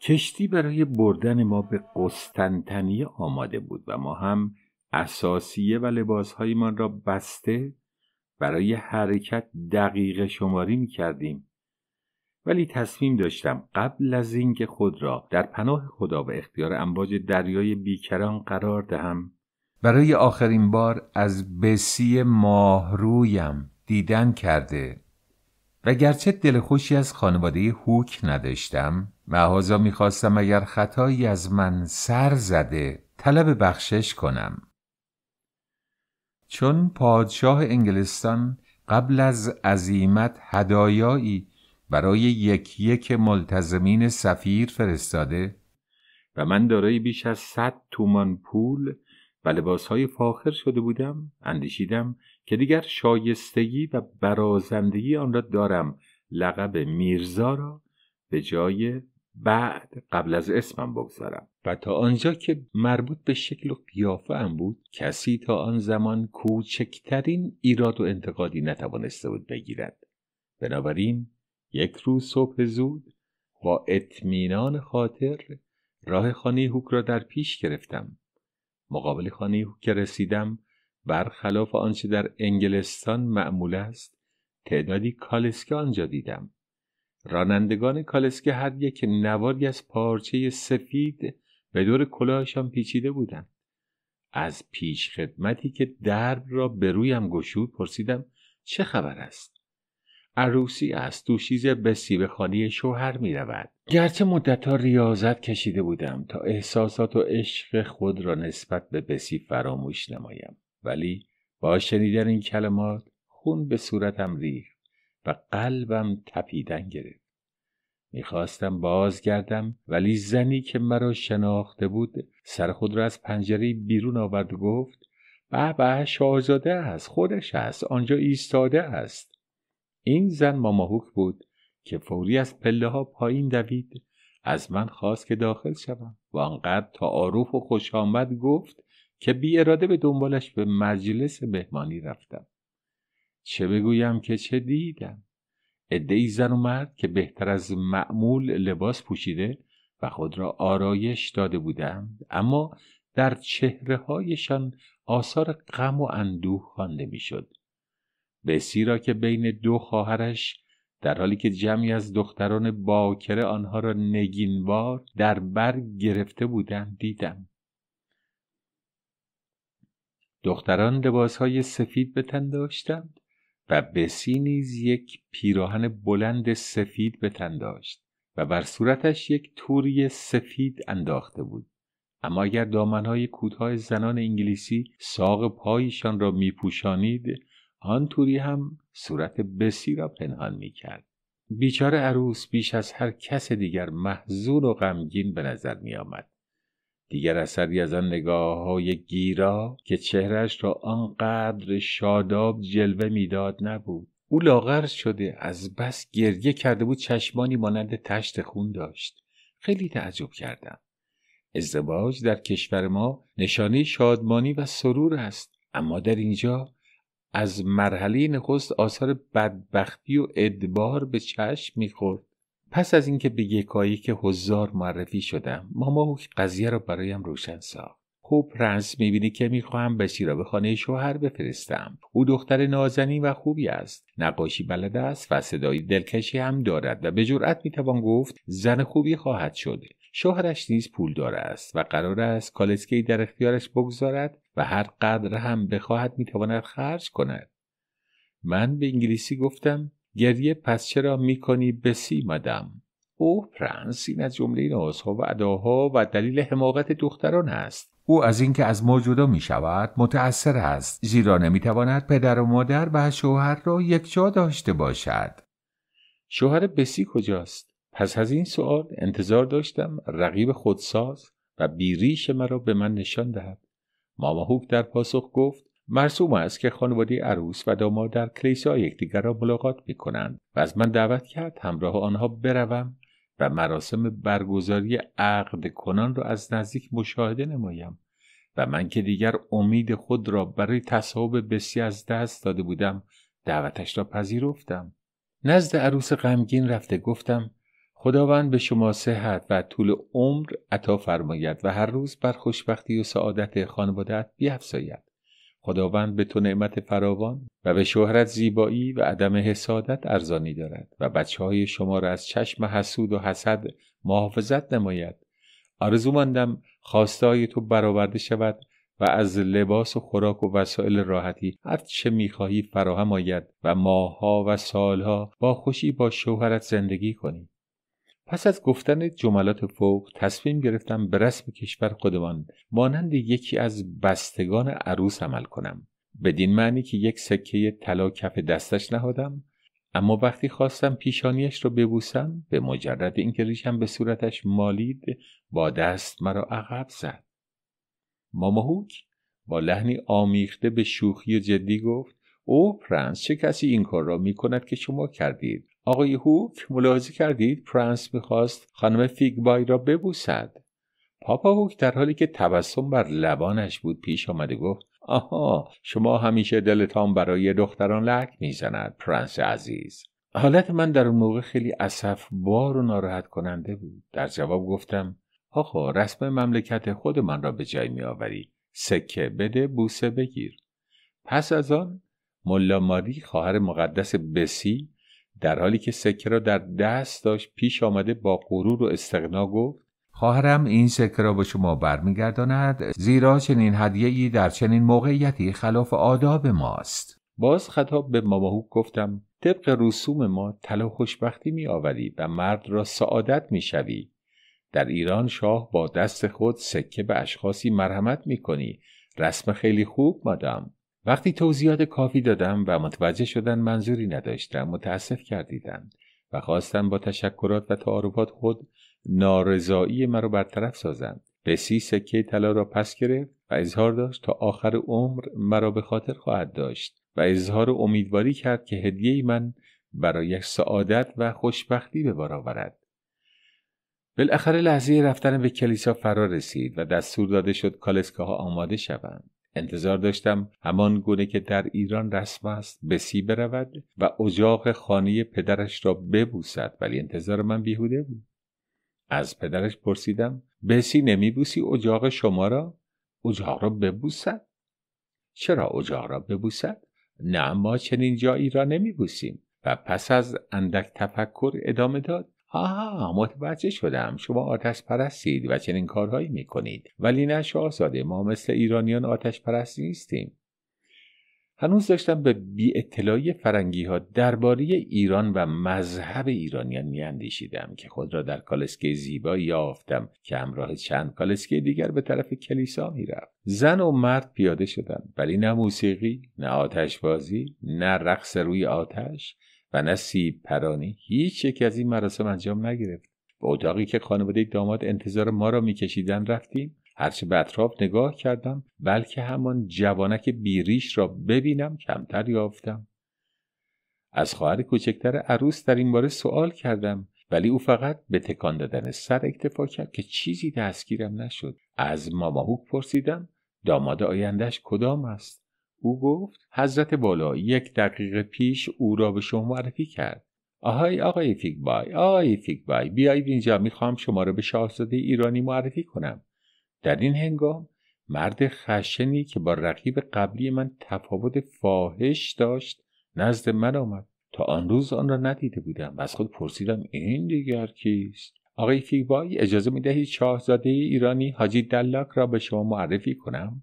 کشتی برای بردن ما به قسطنطنیه آماده بود و ما هم اساسیه و لباسهایمان را بسته برای حرکت دقیقه شماری می کردیم ولی تصمیم داشتم قبل از اینکه خود را در پناه خدا و اختیار امواج دریای بیکران قرار دهم برای آخرین بار از بسی ماهرویم دیدن کرده و گرچه خوشی از خانواده هوک نداشتم معاذا میخواستم اگر خطایی از من سر زده طلب بخشش کنم چون پادشاه انگلستان قبل از عزیمت هدایایی برای یکیه که ملتزمین سفیر فرستاده و من دارای بیش از صد تومان پول و لباسهای فاخر شده بودم اندیشیدم که دیگر شایستگی و برازندگی آن را دارم لقب میرزا را به جای بعد قبل از اسمم بگذارم و تا آنجا که مربوط به شکل و قیافه هم بود کسی تا آن زمان کوچکترین ایراد و انتقادی نتوانسته بود بگیرد بنابراین یک روز صبح زود با اطمینان خاطر راه خانه هوک را در پیش گرفتم مقابل خانه هوک که رسیدم برخلاف آنچه در انگلستان معمول است تعدادی کالسکه آنجا دیدم رانندگان کالسکه هر یک نواری از پارچه سفید به دور کلاهشان پیچیده بودند از پیش خدمتی که درب را به رویم گشود پرسیدم چه خبر است عروسی از دوشیز بسی به شوهر می رود. گرچه مدتا ریاضت کشیده بودم تا احساسات و عشق خود را نسبت به بسی فراموش نمایم ولی با شنیدن این کلمات خون به صورتم ریخت و قلبم تپیدن گرفت میخواستم بازگردم ولی زنی که مرا شناخته بود سر خود را از پنجره بیرون آورد و گفت به به شاهزاده است خودش است آنجا ایستاده است این زن ماماهوک بود که فوری از پله ها پایین دوید از من خواست که داخل شوم و آنقدر تعارف و خوش آمد گفت که بی اراده به دنبالش به مجلس مهمانی رفتم چه بگویم که چه دیدم ای زن و مرد که بهتر از معمول لباس پوشیده و خود را آرایش داده بودند اما در چهره هایشان آثار غم و اندوه خوانده میشد بسی را که بین دو خواهرش در حالی که جمعی از دختران باکره آنها را نگینوار در بر گرفته بودند دیدم دختران لباسهای سفید به تن داشتند و بسی نیز یک پیراهن بلند سفید به تن داشت و بر صورتش یک توری سفید انداخته بود اما اگر دامنهای کوتاه زنان انگلیسی ساق پایشان را میپوشانید آن توری هم صورت بسی را پنهان می کرد. بیچاره عروس بیش از هر کس دیگر محزون و غمگین به نظر می آمد. دیگر اثری از آن نگاه های گیرا که چهرش را آنقدر شاداب جلوه میداد نبود. او لاغر شده از بس گریه کرده بود چشمانی مانند تشت خون داشت. خیلی تعجب کردم. ازدواج در کشور ما نشانه شادمانی و سرور است اما در اینجا از مرحله نخست آثار بدبختی و ادبار به چشم میخورد پس از اینکه به یکایی که هزار معرفی شدم ماما که قضیه را برایم روشن ساخت خوب پرنس میبینی که میخواهم را به خانه شوهر بفرستم او دختر نازنی و خوبی است نقاشی بلد است و صدای دلکشی هم دارد و به جرأت میتوان گفت زن خوبی خواهد شد شوهرش نیز پولدار است و قرار است کالسکهای در اختیارش بگذارد و هر قدر هم بخواهد میتواند خرج کند من به انگلیسی گفتم گریه پس چرا میکنی بسی مدم او پرنس این از جمله نازها و اداها و دلیل حماقت دختران است او از اینکه از ما جدا می شود متأثر است زیرا نمیتواند پدر و مادر و شوهر را یک جا داشته باشد شوهر بسی کجاست پس از این سؤال انتظار داشتم رقیب خودساز و بیریش مرا به من نشان دهد ماماهوک در پاسخ گفت مرسوم است که خانواده عروس و داماد در کلیسا یکدیگر را ملاقات می کنند و از من دعوت کرد همراه آنها بروم و مراسم برگزاری عقد کنان را از نزدیک مشاهده نمایم و من که دیگر امید خود را برای تصاحب بسیار از دست داده بودم دعوتش را پذیرفتم نزد عروس غمگین رفته گفتم خداوند به شما صحت و طول عمر عطا فرماید و هر روز بر خوشبختی و سعادت خانوادت بیفزاید خداوند به تو نعمت فراوان و به شهرت زیبایی و عدم حسادت ارزانی دارد و بچه های شما را از چشم حسود و حسد محافظت نماید آرزو مندم خواستای تو برآورده شود و از لباس و خوراک و وسایل راحتی هر چه میخواهی فراهم آید و ماهها و سالها با خوشی با شوهرت زندگی کنی پس از گفتن جملات فوق تصمیم گرفتم به رسم کشور خودمان مانند یکی از بستگان عروس عمل کنم بدین معنی که یک سکه طلا کف دستش نهادم اما وقتی خواستم پیشانیش را ببوسم به مجرد اینکه ریشم به صورتش مالید با دست مرا عقب زد ماماهوک با لحنی آمیخته به شوخی و جدی گفت او پرنس چه کسی این کار را می کند که شما کردید آقای هوک ملاحظه کردید پرنس میخواست خانم فیگبای را ببوسد پاپا هوک در حالی که تبسم بر لبانش بود پیش آمده و گفت آها شما همیشه دلتان برای دختران لک میزند پرنس عزیز حالت من در اون موقع خیلی اصف بار و ناراحت کننده بود در جواب گفتم آخو رسم مملکت خود من را به جای آوری سکه بده بوسه بگیر پس از آن ملا ماری خواهر مقدس بسی در حالی که سکه را در دست داشت پیش آمده با غرور و استقنا گفت خواهرم این سکه را به شما برمیگرداند زیرا چنین هدیه ای در چنین موقعیتی خلاف آداب ماست باز خطاب به ماماهو گفتم طبق رسوم ما طلا خوشبختی می و مرد را سعادت می در ایران شاه با دست خود سکه به اشخاصی مرحمت می کنی. رسم خیلی خوب مادم وقتی توضیحات کافی دادم و متوجه شدن منظوری نداشتم متاسف کردیدند و خواستم با تشکرات و تعارفات خود نارضایی مرا برطرف سازند به سی سکه طلا را پس گرفت و اظهار داشت تا آخر عمر مرا به خاطر خواهد داشت و اظهار امیدواری کرد که هدیه من برایش سعادت و خوشبختی به بار آورد بالاخره لحظه رفتن به کلیسا فرا رسید و دستور داده شد کالسکه ها آماده شوند انتظار داشتم همان گونه که در ایران رسم است به سی برود و اجاق خانه پدرش را ببوسد ولی انتظار من بیهوده بود از پدرش پرسیدم بسی نمیبوسی اجاق شما را اجاق را ببوسد چرا اجاق را ببوسد نه ما چنین جایی را نمیبوسیم و پس از اندک تفکر ادامه داد آها متوجه شدم شما آتش پرستید و چنین کارهایی میکنید ولی نه شاهزاده ما مثل ایرانیان آتش پرست نیستیم هنوز داشتم به بی اطلاعی فرنگی ها درباره ایران و مذهب ایرانیان میاندیشیدم که خود را در کالسکه زیبایی یافتم که همراه چند کالسکه دیگر به طرف کلیسا میرفت زن و مرد پیاده شدند ولی نه موسیقی نه بازی، نه رقص روی آتش و نه سیب پرانی هیچ یک از این مراسم انجام نگرفت به اتاقی که خانواده داماد انتظار ما را میکشیدن رفتیم هرچه به اطراف نگاه کردم بلکه همان جوانک بیریش را ببینم کمتر یافتم از خواهر کوچکتر عروس در این باره سوال کردم ولی او فقط به تکان دادن سر اکتفا کرد که چیزی دستگیرم نشد از ماماهوک پرسیدم داماد آیندهش کدام است او گفت حضرت بالا یک دقیقه پیش او را به شما معرفی کرد آهای آقای فیگبای آقای فیگبای بیایید اینجا میخوام شما را به شاهزاده ایرانی معرفی کنم در این هنگام مرد خشنی که با رقیب قبلی من تفاوت فاحش داشت نزد من آمد تا آن روز آن را ندیده بودم و از خود پرسیدم این دیگر کیست آقای فیگبای اجازه میدهید شاهزاده ایرانی حاجی دلاک را به شما معرفی کنم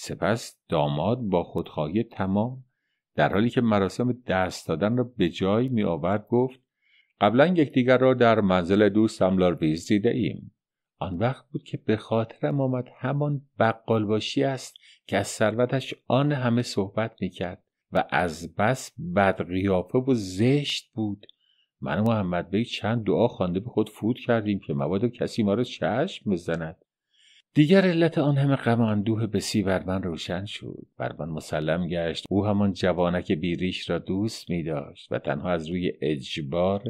سپس داماد با خودخواهی تمام در حالی که مراسم دست دادن را به جای می آورد گفت قبلا یکدیگر را در منزل دوستم بیز دیده ایم. آن وقت بود که به خاطرم آمد همان بقالباشی باشی است که از ثروتش آن همه صحبت می کرد و از بس بدقیافه و زشت بود من و محمد بی چند دعا خوانده به خود فوت کردیم که مبادا کسی ما را چشم بزند دیگر علت آن همه غم اندوه بسی بر من روشن شد بر من مسلم گشت او همان جوانک بیریش را دوست می داشت و تنها از روی اجبار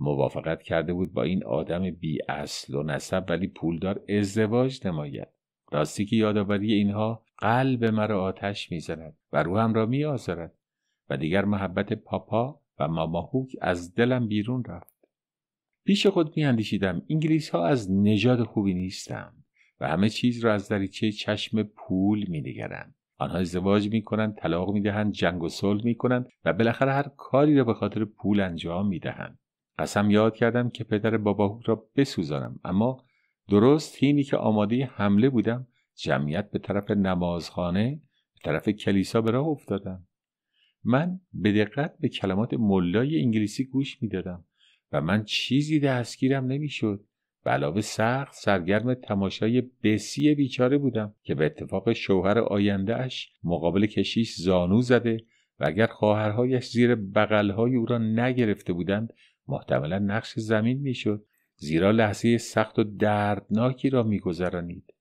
موافقت کرده بود با این آدم بی اصل و نسب ولی پولدار ازدواج نماید راستی که یادآوری اینها قلب مرا آتش میزند و روحم را میآزارد و دیگر محبت پاپا و ماماهوک از دلم بیرون رفت پیش خود میاندیشیدم انگلیس ها از نژاد خوبی نیستم و همه چیز را از دریچه چشم پول می آنها ازدواج می طلاق می جنگ و صلح می و بالاخره هر کاری را به خاطر پول انجام می دهند. قسم یاد کردم که پدر باباهو را بسوزانم اما درست هینی که آماده حمله بودم جمعیت به طرف نمازخانه به طرف کلیسا به راه افتادم من به دقت به کلمات ملای انگلیسی گوش میدادم و من چیزی دستگیرم نمیشد به علاوه سخت سرگرم تماشای بسی بیچاره بودم که به اتفاق شوهر آیندهش مقابل کشیش زانو زده و اگر خواهرهایش زیر بغلهای او را نگرفته بودند محتملا نقش زمین میشد زیرا لحظه سخت و دردناکی را میگذرانید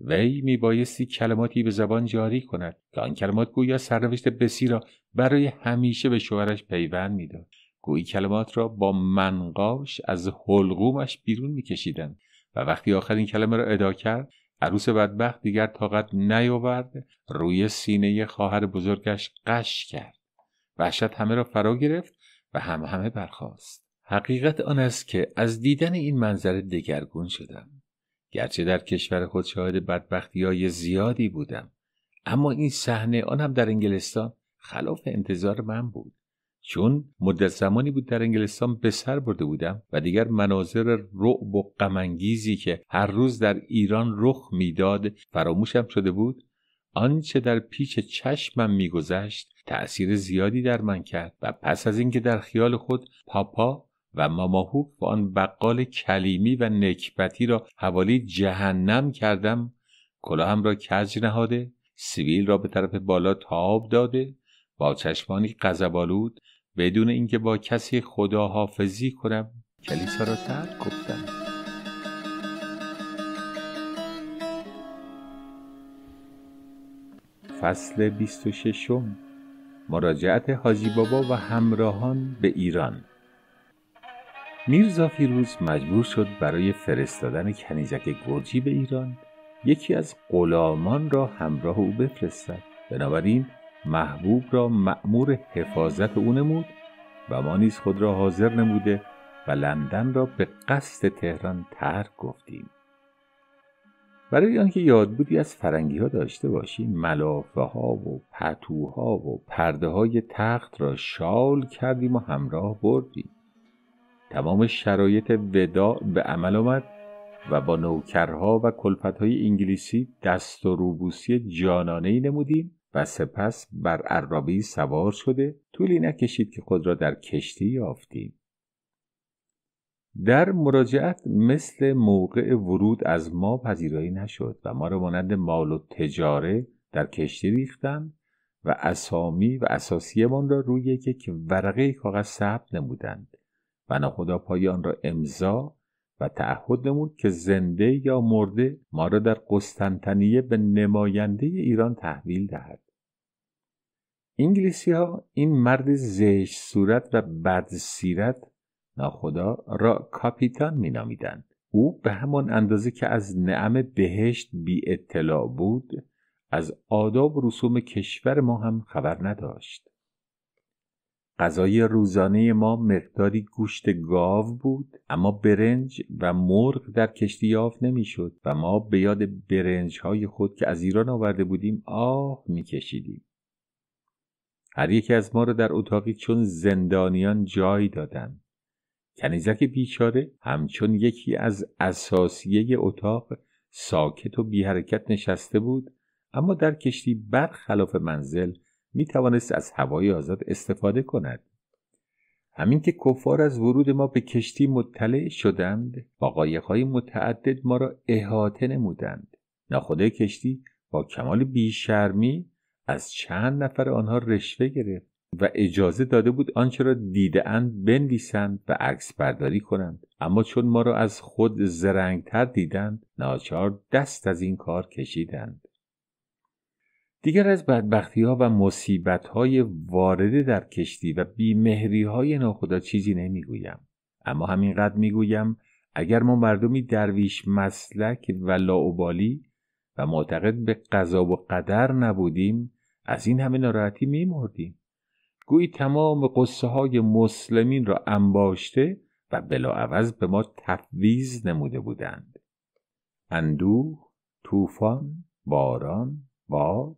وی میبایستی کلماتی به زبان جاری کند که آن کلمات گویا سرنوشت بسی را برای همیشه به شوهرش پیوند میداد گویی کلمات را با منقاش از حلقومش بیرون میکشیدند و وقتی آخرین کلمه را ادا کرد عروس بدبخت دیگر طاقت نیاورد روی سینه خواهر بزرگش قش کرد وحشت همه را فرا گرفت و هم همه برخاست حقیقت آن است که از دیدن این منظره دگرگون شدم گرچه در کشور خود شاهد بدبختی های زیادی بودم اما این صحنه آن هم در انگلستان خلاف انتظار من بود چون مدت زمانی بود در انگلستان به سر برده بودم و دیگر مناظر رعب و غمانگیزی که هر روز در ایران رخ میداد فراموشم شده بود آنچه در پیچ چشمم میگذشت تأثیر زیادی در من کرد و پس از اینکه در خیال خود پاپا و ماماهوک و آن بقال کلیمی و نکبتی را حوالی جهنم کردم کلاهم را کج نهاده سیویل را به طرف بالا تاب داده با چشمانی قذبالود بدون اینکه با کسی خداحافظی کنم کلیسا را ترک گفتم فصل 26 مراجعت حاجی بابا و همراهان به ایران میرزا فیروز مجبور شد برای فرستادن کنیزک گرجی به ایران یکی از غلامان را همراه او بفرستد بنابراین محبوب را مأمور حفاظت او نمود و ما نیز خود را حاضر نموده و لندن را به قصد تهران ترک گفتیم برای آنکه بودی از فرنگی ها داشته باشیم ملافه ها و پتوها و پرده های تخت را شال کردیم و همراه بردیم تمام شرایط وداع به عمل آمد و با نوکرها و کلپت های انگلیسی دست و روبوسی جانانهی نمودیم و سپس بر عرابی سوار شده طولی نکشید که خود را در کشتی یافتیم در مراجعت مثل موقع ورود از ما پذیرایی نشد و ما را مانند مال و تجاره در کشتی ریختند و اسامی و اساسیمان را روی یک ورقه کاغذ ثبت نمودند و ناخدا پایان را امضا و تعهد نمود که زنده یا مرده ما را در قسطنطنیه به نماینده ایران تحویل دهد انگلیسی ها این مرد زهش صورت و بد سیرت ناخدا را کاپیتان می او به همان اندازه که از نعم بهشت بی اطلاع بود از آداب رسوم کشور ما هم خبر نداشت. غذای روزانه ما مقداری گوشت گاو بود اما برنج و مرغ در کشتی یافت نمیشد و ما به یاد برنج های خود که از ایران آورده بودیم آه میکشیدیم هر یکی از ما را در اتاقی چون زندانیان جای دادند کنیزک بیچاره همچون یکی از اساسیه اتاق ساکت و بی حرکت نشسته بود اما در کشتی برخلاف منزل می توانست از هوای آزاد استفاده کند همین که کفار از ورود ما به کشتی مطلع شدند با قایقهای متعدد ما را احاطه نمودند ناخدای کشتی با کمال بیشرمی از چند نفر آنها رشوه گرفت و اجازه داده بود آنچه را دیدهاند بنویسند و عکس برداری کنند اما چون ما را از خود زرنگتر دیدند ناچار دست از این کار کشیدند دیگر از بدبختی ها و مصیبت های وارده در کشتی و بیمهری های ناخدا چیزی نمیگویم اما همینقدر میگویم اگر ما مردمی درویش مسلک و لاعبالی و معتقد به قضا و قدر نبودیم از این همه ناراحتی میمردیم گویی تمام قصه های مسلمین را انباشته و بلاعوض به ما تفویز نموده بودند اندوه طوفان باران باد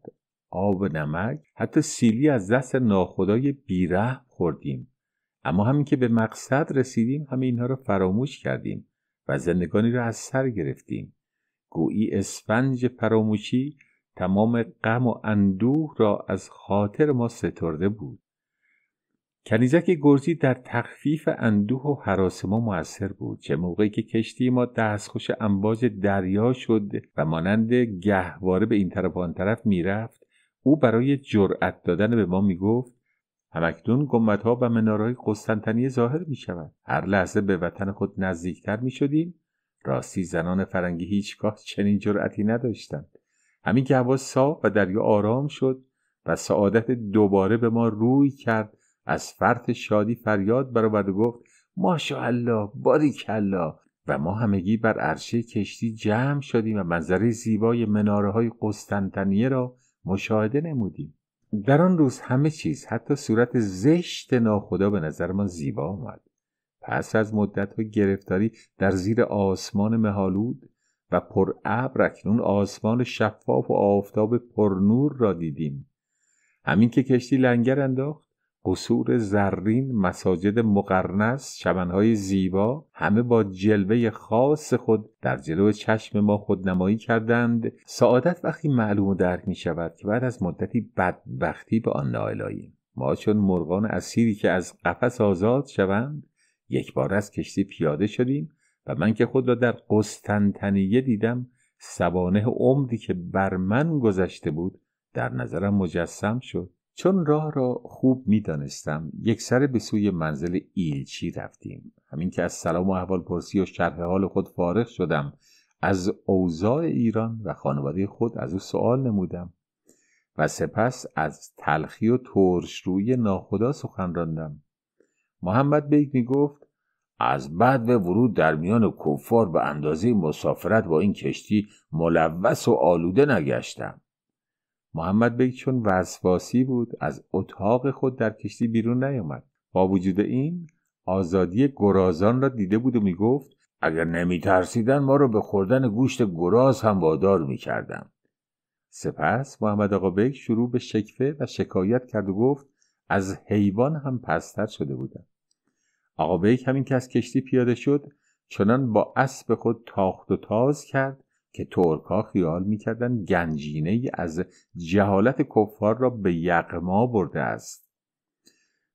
آب و نمک حتی سیلی از دست ناخدای بیره خوردیم اما همین که به مقصد رسیدیم همه اینها را فراموش کردیم و زندگانی را از سر گرفتیم گویی اسفنج فراموشی تمام غم و اندوه را از خاطر ما سترده بود کنیزک گرزی در تخفیف اندوه و حراس ما موثر بود چه موقعی که کشتی ما دستخوش انباز دریا شد و مانند گهواره به این طرف آن طرف میرفت او برای جرأت دادن به ما میگفت همکنون ها و منارهای قسطنطنیه ظاهر می شود هر لحظه به وطن خود نزدیکتر می شدیم راستی زنان فرنگی هیچگاه چنین جرأتی نداشتند همین که هوا صاف و دریا آرام شد و سعادت دوباره به ما روی کرد از فرط شادی فریاد برآورد و گفت ماشاءالله باریکالله و ما همگی بر عرشه کشتی جمع شدیم و منظره زیبای مناره های قسطنطنیه را مشاهده نمودیم در آن روز همه چیز حتی صورت زشت ناخدا به نظر ما زیبا آمد پس از مدت و گرفتاری در زیر آسمان مهالود و پر ابر اکنون آسمان شفاف و آفتاب پرنور را دیدیم همین که کشتی لنگر انداخت قصور زرین مساجد مقرنس چمنهای زیبا همه با جلوه خاص خود در جلو چشم ما خودنمایی کردند سعادت وقتی معلوم و درک می شود که بعد از مدتی بدبختی به آن نائلاییم ما چون مرغان اسیری که از قفس آزاد شوند یک بار از کشتی پیاده شدیم و من که خود را در قسطنطنیه دیدم سبانه عمری که بر من گذشته بود در نظرم مجسم شد چون راه را خوب می دانستم یک سر به سوی منزل ایلچی رفتیم همین که از سلام و احوال پرسی و شرح حال خود فارغ شدم از اوضاع ایران و خانواده خود از او سوال نمودم و سپس از تلخی و ترش روی ناخدا سخن راندم محمد بیگ می گفت از بعد و ورود در میان کفار به اندازه مسافرت با این کشتی ملوث و آلوده نگشتم محمد بیگ چون وسواسی بود از اتاق خود در کشتی بیرون نیامد با وجود این آزادی گرازان را دیده بود و میگفت اگر ترسیدن ما را به خوردن گوشت گراز هم وادار کردم. سپس محمد آقا بیگ شروع به شکفه و شکایت کرد و گفت از حیوان هم پستر شده بودم آقا بیگ همین که از کشتی پیاده شد چنان با اسب خود تاخت و تاز کرد که ترک خیال میکردند گنجینه ای از جهالت کفار را به یقما برده است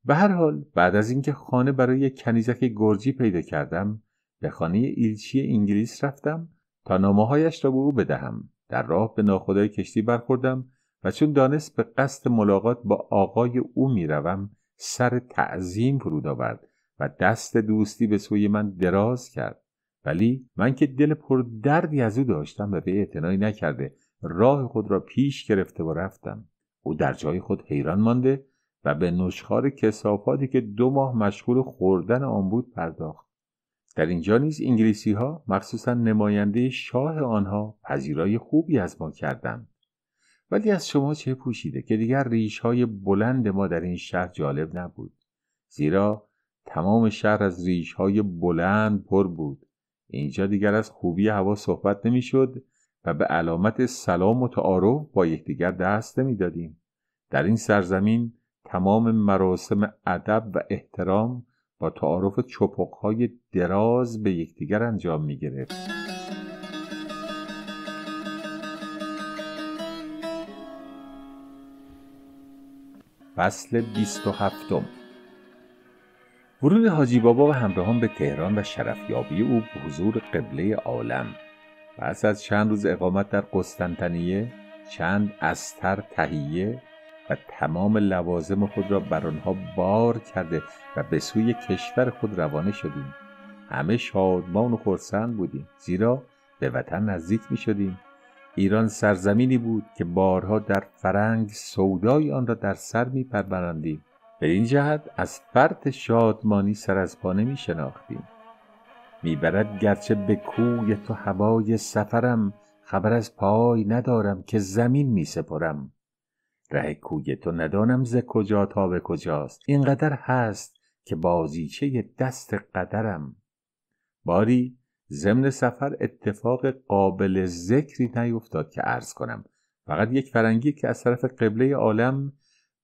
به هر حال بعد از اینکه خانه برای کنیزک گرجی پیدا کردم به خانه ایلچی انگلیس رفتم تا نامههایش را به او بدهم در راه به ناخدای کشتی برخوردم و چون دانست به قصد ملاقات با آقای او میروم سر تعظیم فرود آورد و دست دوستی به سوی من دراز کرد ولی من که دل پر دردی از او داشتم و به اعتنایی نکرده راه خود را پیش گرفته و رفتم او در جای خود حیران مانده و به نشخار کسافاتی که دو ماه مشغول خوردن آن بود پرداخت در اینجا نیز انگلیسی ها مخصوصا نماینده شاه آنها پذیرای خوبی از ما کردند ولی از شما چه پوشیده که دیگر ریش های بلند ما در این شهر جالب نبود زیرا تمام شهر از ریش های بلند پر بود اینجا دیگر از خوبی هوا صحبت نمیشد و به علامت سلام و تعارف با یکدیگر دست میدادیم در این سرزمین تمام مراسم ادب و احترام با تعارف چپقهای دراز به یکدیگر انجام می گرفت. فصل 27 ورود حاجی بابا و همراهان به تهران و شرفیابی او به حضور قبله عالم پس از چند روز اقامت در قسطنطنیه چند استر تهیه و تمام لوازم خود را بر آنها بار کرده و به سوی کشور خود روانه شدیم همه شادمان و خرسند بودیم زیرا به وطن نزدیک می شدیم ایران سرزمینی بود که بارها در فرنگ سودای آن را در سر می پربرندیم به این جهت از فرط شادمانی سر از پا نمی شناختیم میبرد گرچه به کوی تو هوای سفرم خبر از پای ندارم که زمین می سپرم ره کوی تو ندانم ز کجا تا به کجاست اینقدر هست که بازیچه دست قدرم باری ضمن سفر اتفاق قابل ذکری نیفتاد که عرض کنم فقط یک فرنگی که از طرف قبله عالم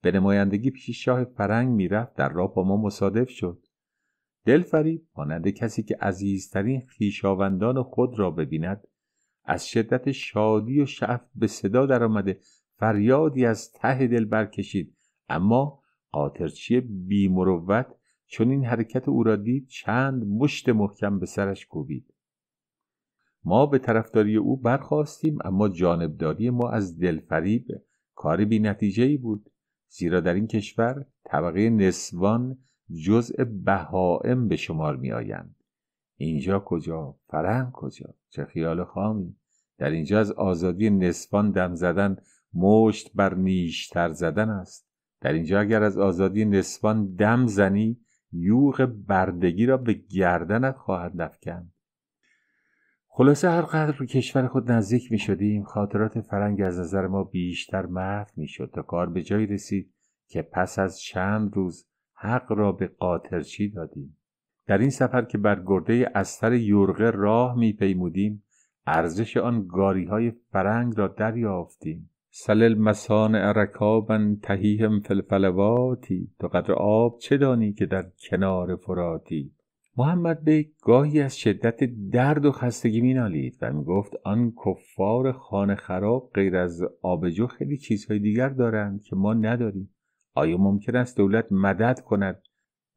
به نمایندگی پیش شاه فرنگ میرفت در راه با ما مصادف شد دلفریب مانند کسی که عزیزترین خویشاوندان خود را ببیند از شدت شادی و شعف به صدا درآمده فریادی از ته دل برکشید اما قاطرچی بیمروت چون این حرکت او را دید چند مشت محکم به سرش کوبید ما به طرفداری او برخواستیم اما جانبداری ما از دلفریب کار بی ای بود زیرا در این کشور طبقه نسوان جزء بهائم به شمار می آیند. اینجا کجا؟ فرنگ کجا؟ چه خیال خامی؟ در اینجا از آزادی نسوان دم زدن مشت بر نیشتر زدن است در اینجا اگر از آزادی نسوان دم زنی یوغ بردگی را به گردنت خواهد نفکند خلاصه هر قدر به کشور خود نزدیک می شدیم خاطرات فرنگ از نظر ما بیشتر محو می شد تا کار به جایی رسید که پس از چند روز حق را به قاطرچی دادیم در این سفر که بر گرده سر یورغه راه می پیمودیم ارزش آن گاری های فرنگ را دریافتیم سلل مسان رکابا تهیهم فلفلواتی تو قدر آب چه دانی که در کنار فراتی محمد بیگ گاهی از شدت درد و خستگی مینالید و گفت آن کفار خانه خراب غیر از آبجو خیلی چیزهای دیگر دارند که ما نداریم آیا ممکن است دولت مدد کند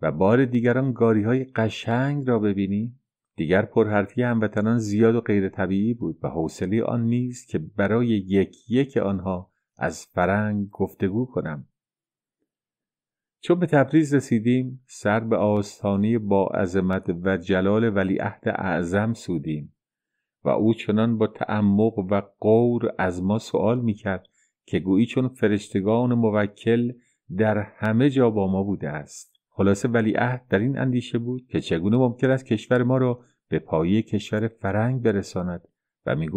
و بار دیگران گاری های قشنگ را ببینیم دیگر پرحرفی هموطنان زیاد و غیر طبیعی بود و حوصله آن نیست که برای یک یک آنها از فرنگ گفتگو کنم چون به تبریز رسیدیم سر به آستانه با عظمت و جلال ولیعهد اعظم سودیم و او چنان با تعمق و قور از ما سوال میکرد که گویی چون فرشتگان موکل در همه جا با ما بوده است خلاصه ولیعهد در این اندیشه بود که چگونه ممکن است کشور ما را به پایه کشور فرنگ برساند و می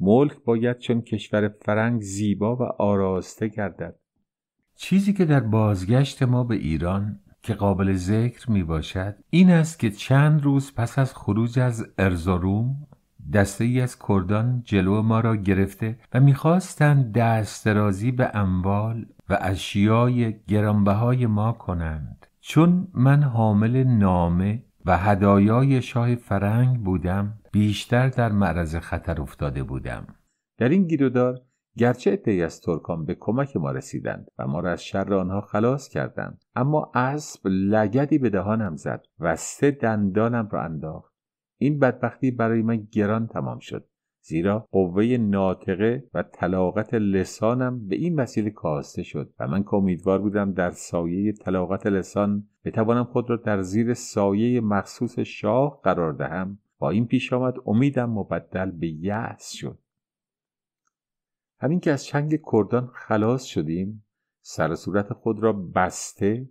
ملک باید چون کشور فرنگ زیبا و آراسته گردد چیزی که در بازگشت ما به ایران که قابل ذکر می باشد این است که چند روز پس از خروج از ارزاروم دسته ای از کردان جلو ما را گرفته و میخواستند دسترازی به اموال و اشیای گرانبهای ما کنند چون من حامل نامه و هدایای شاه فرنگ بودم بیشتر در معرض خطر افتاده بودم در این گیرودار گرچه ادهی از ترکان به کمک ما رسیدند و ما را از شر آنها خلاص کردند اما اسب لگدی به دهانم زد و سه دندانم را انداخت این بدبختی برای من گران تمام شد زیرا قوه ناطقه و طلاقت لسانم به این وسیله کاسته شد و من که امیدوار بودم در سایه طلاقت لسان بتوانم خود را در زیر سایه مخصوص شاه قرار دهم با این پیش آمد امیدم مبدل به یأس شد همین که از چنگ کردان خلاص شدیم سر صورت خود را بسته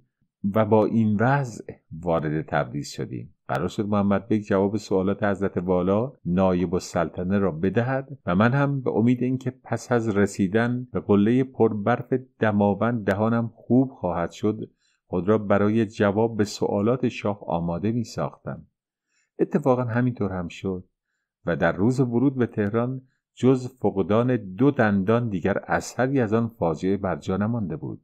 و با این وضع وارد تبریز شدیم قرار شد محمد بیگ جواب سوالات حضرت والا نایب السلطنه را بدهد و من هم به امید اینکه پس از رسیدن به قله پربرف دماوند دهانم خوب خواهد شد خود را برای جواب به سوالات شاه آماده می ساختم اتفاقا همینطور هم شد و در روز ورود به تهران جز فقدان دو دندان دیگر اثری از آن فاجعه بر جا نمانده بود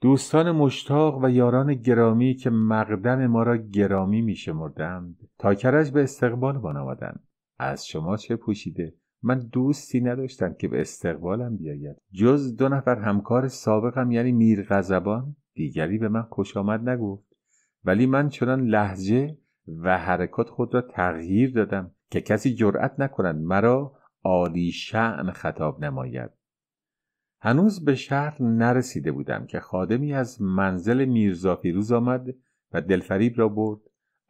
دوستان مشتاق و یاران گرامی که مقدم ما را گرامی می شمردند تا کرج به استقبال بان آمدند از شما چه پوشیده من دوستی نداشتم که به استقبالم بیاید جز دو نفر همکار سابقم یعنی میر غزبان دیگری به من خوش آمد نگفت ولی من چنان لحجه و حرکات خود را تغییر دادم که کسی جرأت نکند مرا عالی شعن خطاب نماید هنوز به شهر نرسیده بودم که خادمی از منزل میرزا پیروز آمد و دلفریب را برد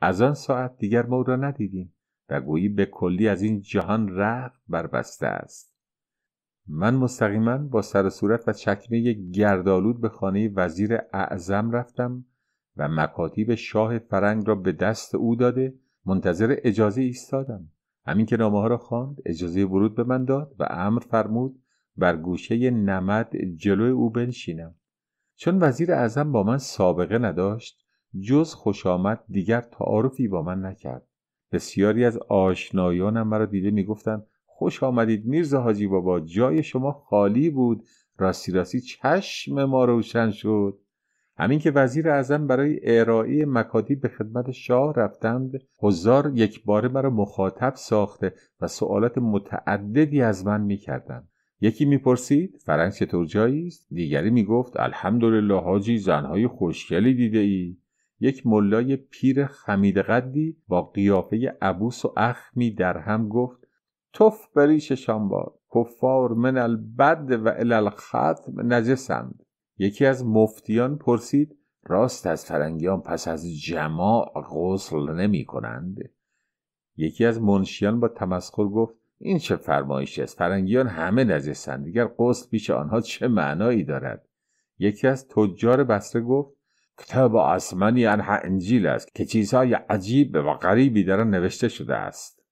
از آن ساعت دیگر ما او را ندیدیم و گویی به کلی از این جهان بر بربسته است من مستقیما با سر و صورت و چکمه گردالود به خانه وزیر اعظم رفتم و مکاتیب شاه فرنگ را به دست او داده منتظر اجازه ایستادم همین که نامه ها را خواند اجازه ورود به من داد و امر فرمود بر گوشه نمد جلوی او بنشینم چون وزیر اعظم با من سابقه نداشت جز خوش آمد دیگر تعارفی با من نکرد بسیاری از آشنایانم مرا دیده میگفتند خوش آمدید میرزا حاجی بابا جای شما خالی بود راستی راستی چشم ما روشن شد همین که وزیر اعظم برای ارائه مکادی به خدمت شاه رفتند هزار یک باره مرا مخاطب ساخته و سوالات متعددی از من میکردند یکی میپرسید فرنگ چطور جایی است دیگری میگفت الحمدلله حاجی زنهای خوشگلی دیده ای یک ملای پیر خمید قدی با قیافه عبوس و اخمی در هم گفت توف بریش شانبار کفار من البد و الالختم نجسند یکی از مفتیان پرسید راست از فرنگیان پس از جماع غسل نمی کنند یکی از منشیان با تمسخر گفت این چه فرمایشی است فرنگیان همه نجسند دیگر غسل پیش آنها چه معنایی دارد یکی از تجار بسره گفت کتاب آسمانی انها انجیل است که چیزهای عجیب و غریبی در نوشته شده است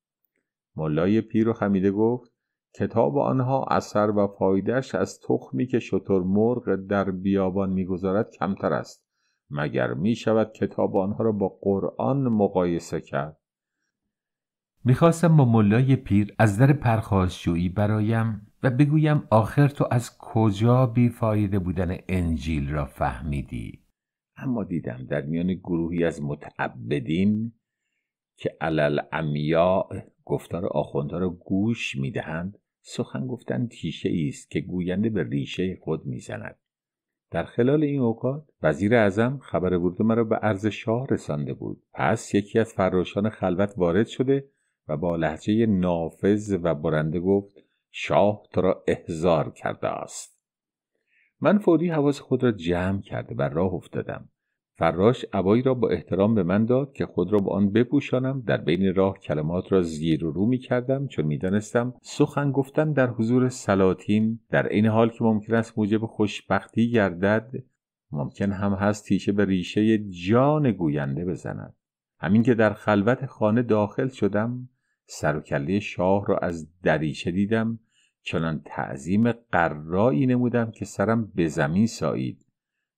ملای پیر و خمیده گفت کتاب آنها اثر و فایدهش از تخمی که شتر مرغ در بیابان میگذارد کمتر است مگر می شود کتاب آنها را با قرآن مقایسه کرد میخواستم با ملای پیر از در پرخاشجویی برایم و بگویم آخر تو از کجا بیفایده بودن انجیل را فهمیدی اما دیدم در میان گروهی از متعبدین که علل امیاء گفتار آخوندها را گوش میدهند سخن گفتن تیشه ای است که گوینده به ریشه خود میزند در خلال این اوقات وزیر اعظم خبر ورود مرا به عرض شاه رسانده بود پس یکی از فراشان خلوت وارد شده و با لحجه نافذ و برنده گفت شاه تو را احضار کرده است من فوری حواس خود را جمع کرده و راه افتادم فراش عبایی را با احترام به من داد که خود را با آن بپوشانم در بین راه کلمات را زیر و رو می کردم چون می دانستم سخن گفتن در حضور سلاطین در این حال که ممکن است موجب خوشبختی گردد ممکن هم هست تیشه به ریشه جان گوینده بزند همین که در خلوت خانه داخل شدم سر و کله شاه را از دریچه دیدم چنان تعظیم قرایی نمودم که سرم به زمین سایید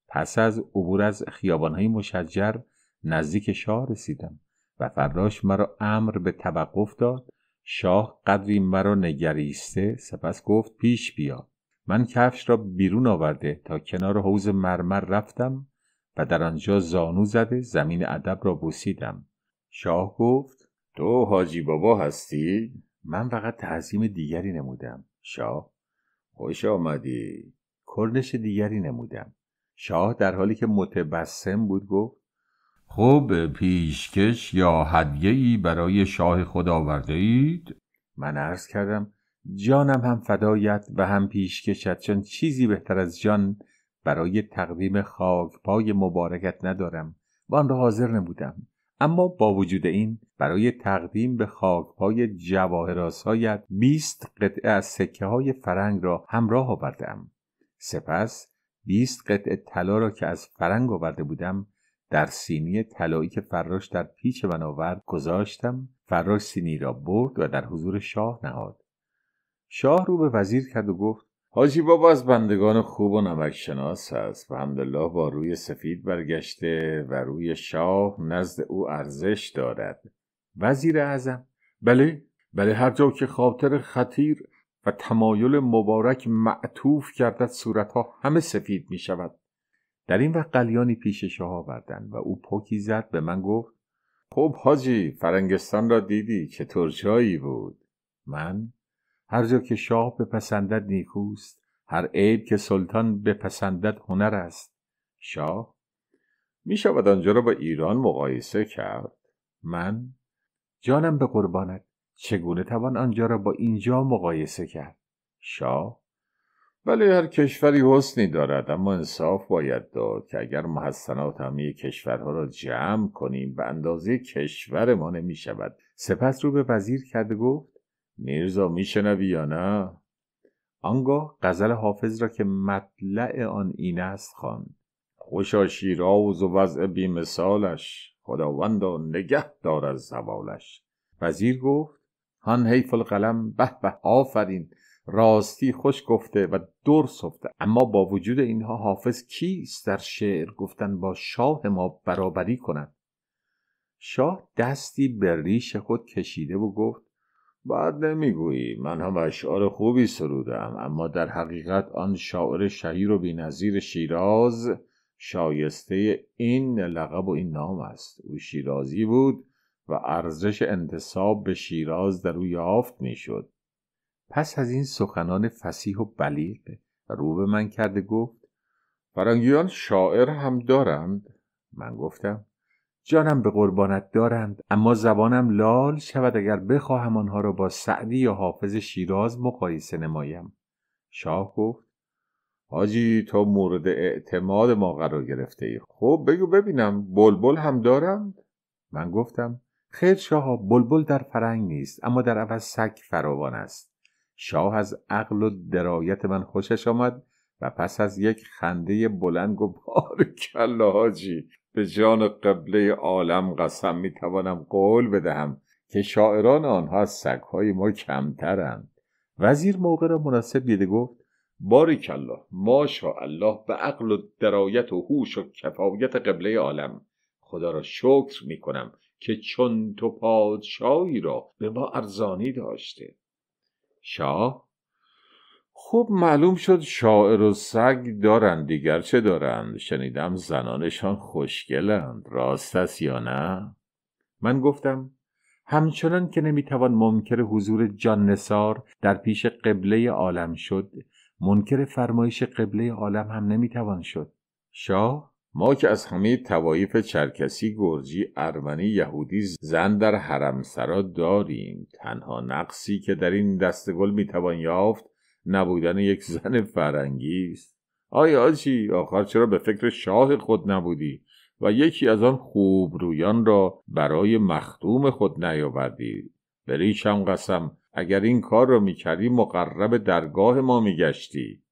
پس از عبور از خیابانهای مشجر نزدیک شاه رسیدم و فراش مرا امر به توقف داد شاه قدری مرا نگریسته سپس گفت پیش بیا من کفش را بیرون آورده تا کنار حوز مرمر رفتم و در آنجا زانو زده زمین ادب را بوسیدم شاه گفت تو حاجی بابا هستی من فقط تعظیم دیگری نمودم شاه خوش آمدی کرنش دیگری نمودم شاه در حالی که متبسم بود گفت خوب پیشکش یا هدیه ای برای شاه خود آورده اید؟ من عرض کردم جانم هم فدایت و هم پیشکشت چون چیزی بهتر از جان برای تقدیم خاک پای مبارکت ندارم و آن را حاضر نبودم اما با وجود این برای تقدیم به خاکپای جواهراسایت بیست قطعه از سکه های فرنگ را همراه آوردم سپس بیست قطعه طلا را که از فرنگ آورده بودم در سینی طلایی که فراش در پیچ من آورد گذاشتم فراش سینی را برد و در حضور شاه نهاد شاه رو به وزیر کرد و گفت حاجی بابا از بندگان خوب و نمک شناس است و با روی سفید برگشته و روی شاه نزد او ارزش دارد وزیر اعظم بله بله هر جا که خاطر خطیر و تمایل مبارک معطوف کرده صورتها همه سفید می شود در این وقت قلیانی پیش شاه آوردن و او پوکی زد به من گفت خب حاجی فرنگستان را دیدی که جایی بود من هر جا که شاه به پسندت نیکوست هر عیب که سلطان به پسندت هنر است شاه می شود آنجا را با ایران مقایسه کرد من جانم به قربانت چگونه توان آنجا را با اینجا مقایسه کرد شاه بله هر کشوری حسنی دارد اما انصاف باید داد که اگر محسنات همه کشورها را جمع کنیم به اندازه کشور ما نمی شود سپس رو به وزیر کرده گفت میرزا میشنوی یا نه آنگاه غزل حافظ را که مطلع آن این است خواند خوشا شیراز و وضع بیمثالش خداوندا نگه دار از زوالش وزیر گفت هان حیف القلم به به آفرین راستی خوش گفته و دور سفته اما با وجود اینها حافظ کیست در شعر گفتن با شاه ما برابری کند شاه دستی به ریش خود کشیده و گفت بعد نمیگویی من هم اشعار خوبی سرودم اما در حقیقت آن شاعر شهیر و بینظیر شیراز شایسته این لقب و این نام است او شیرازی بود و ارزش انتصاب به شیراز در او یافت میشد پس از این سخنان فسیح و بلیغ رو به من کرده گفت فرنگیان شاعر هم دارند من گفتم جانم به قربانت دارند اما زبانم لال شود اگر بخواهم آنها را با سعدی یا حافظ شیراز مقایسه نمایم شاه گفت حاجی تو مورد اعتماد ما قرار گرفته ای خب بگو ببینم بلبل هم دارند من گفتم خیر شاها بلبل در فرنگ نیست اما در عوض سگ فراوان است شاه از عقل و درایت من خوشش آمد و پس از یک خنده بلند و بار کلاجی به جان قبله عالم قسم میتوانم قول بدهم که شاعران آنها از سگهای ما کمترند وزیر موقع را مناسب دیده گفت شا الله به عقل و درایت و هوش و کفایت قبله عالم خدا را شکر میکنم که چون تو پادشاهی را به ما ارزانی داشته شاه خوب معلوم شد شاعر و سگ دارند دیگر چه دارند شنیدم زنانشان خوشگلند راست است یا نه من گفتم همچنان که نمیتوان منکر حضور جان نسار در پیش قبله عالم شد منکر فرمایش قبله عالم هم نمیتوان شد شاه ما که از همه توایف چرکسی گرجی ارمنی یهودی زن در حرمسرا داریم تنها نقصی که در این دستگل میتوان یافت نبودن یک زن فرنگی است آیا آجی آخر چرا به فکر شاه خود نبودی و یکی از آن خوب خوبرویان را برای مخدوم خود نیاوردی بریشم قسم اگر این کار را میکردی مقرب درگاه ما میگشتی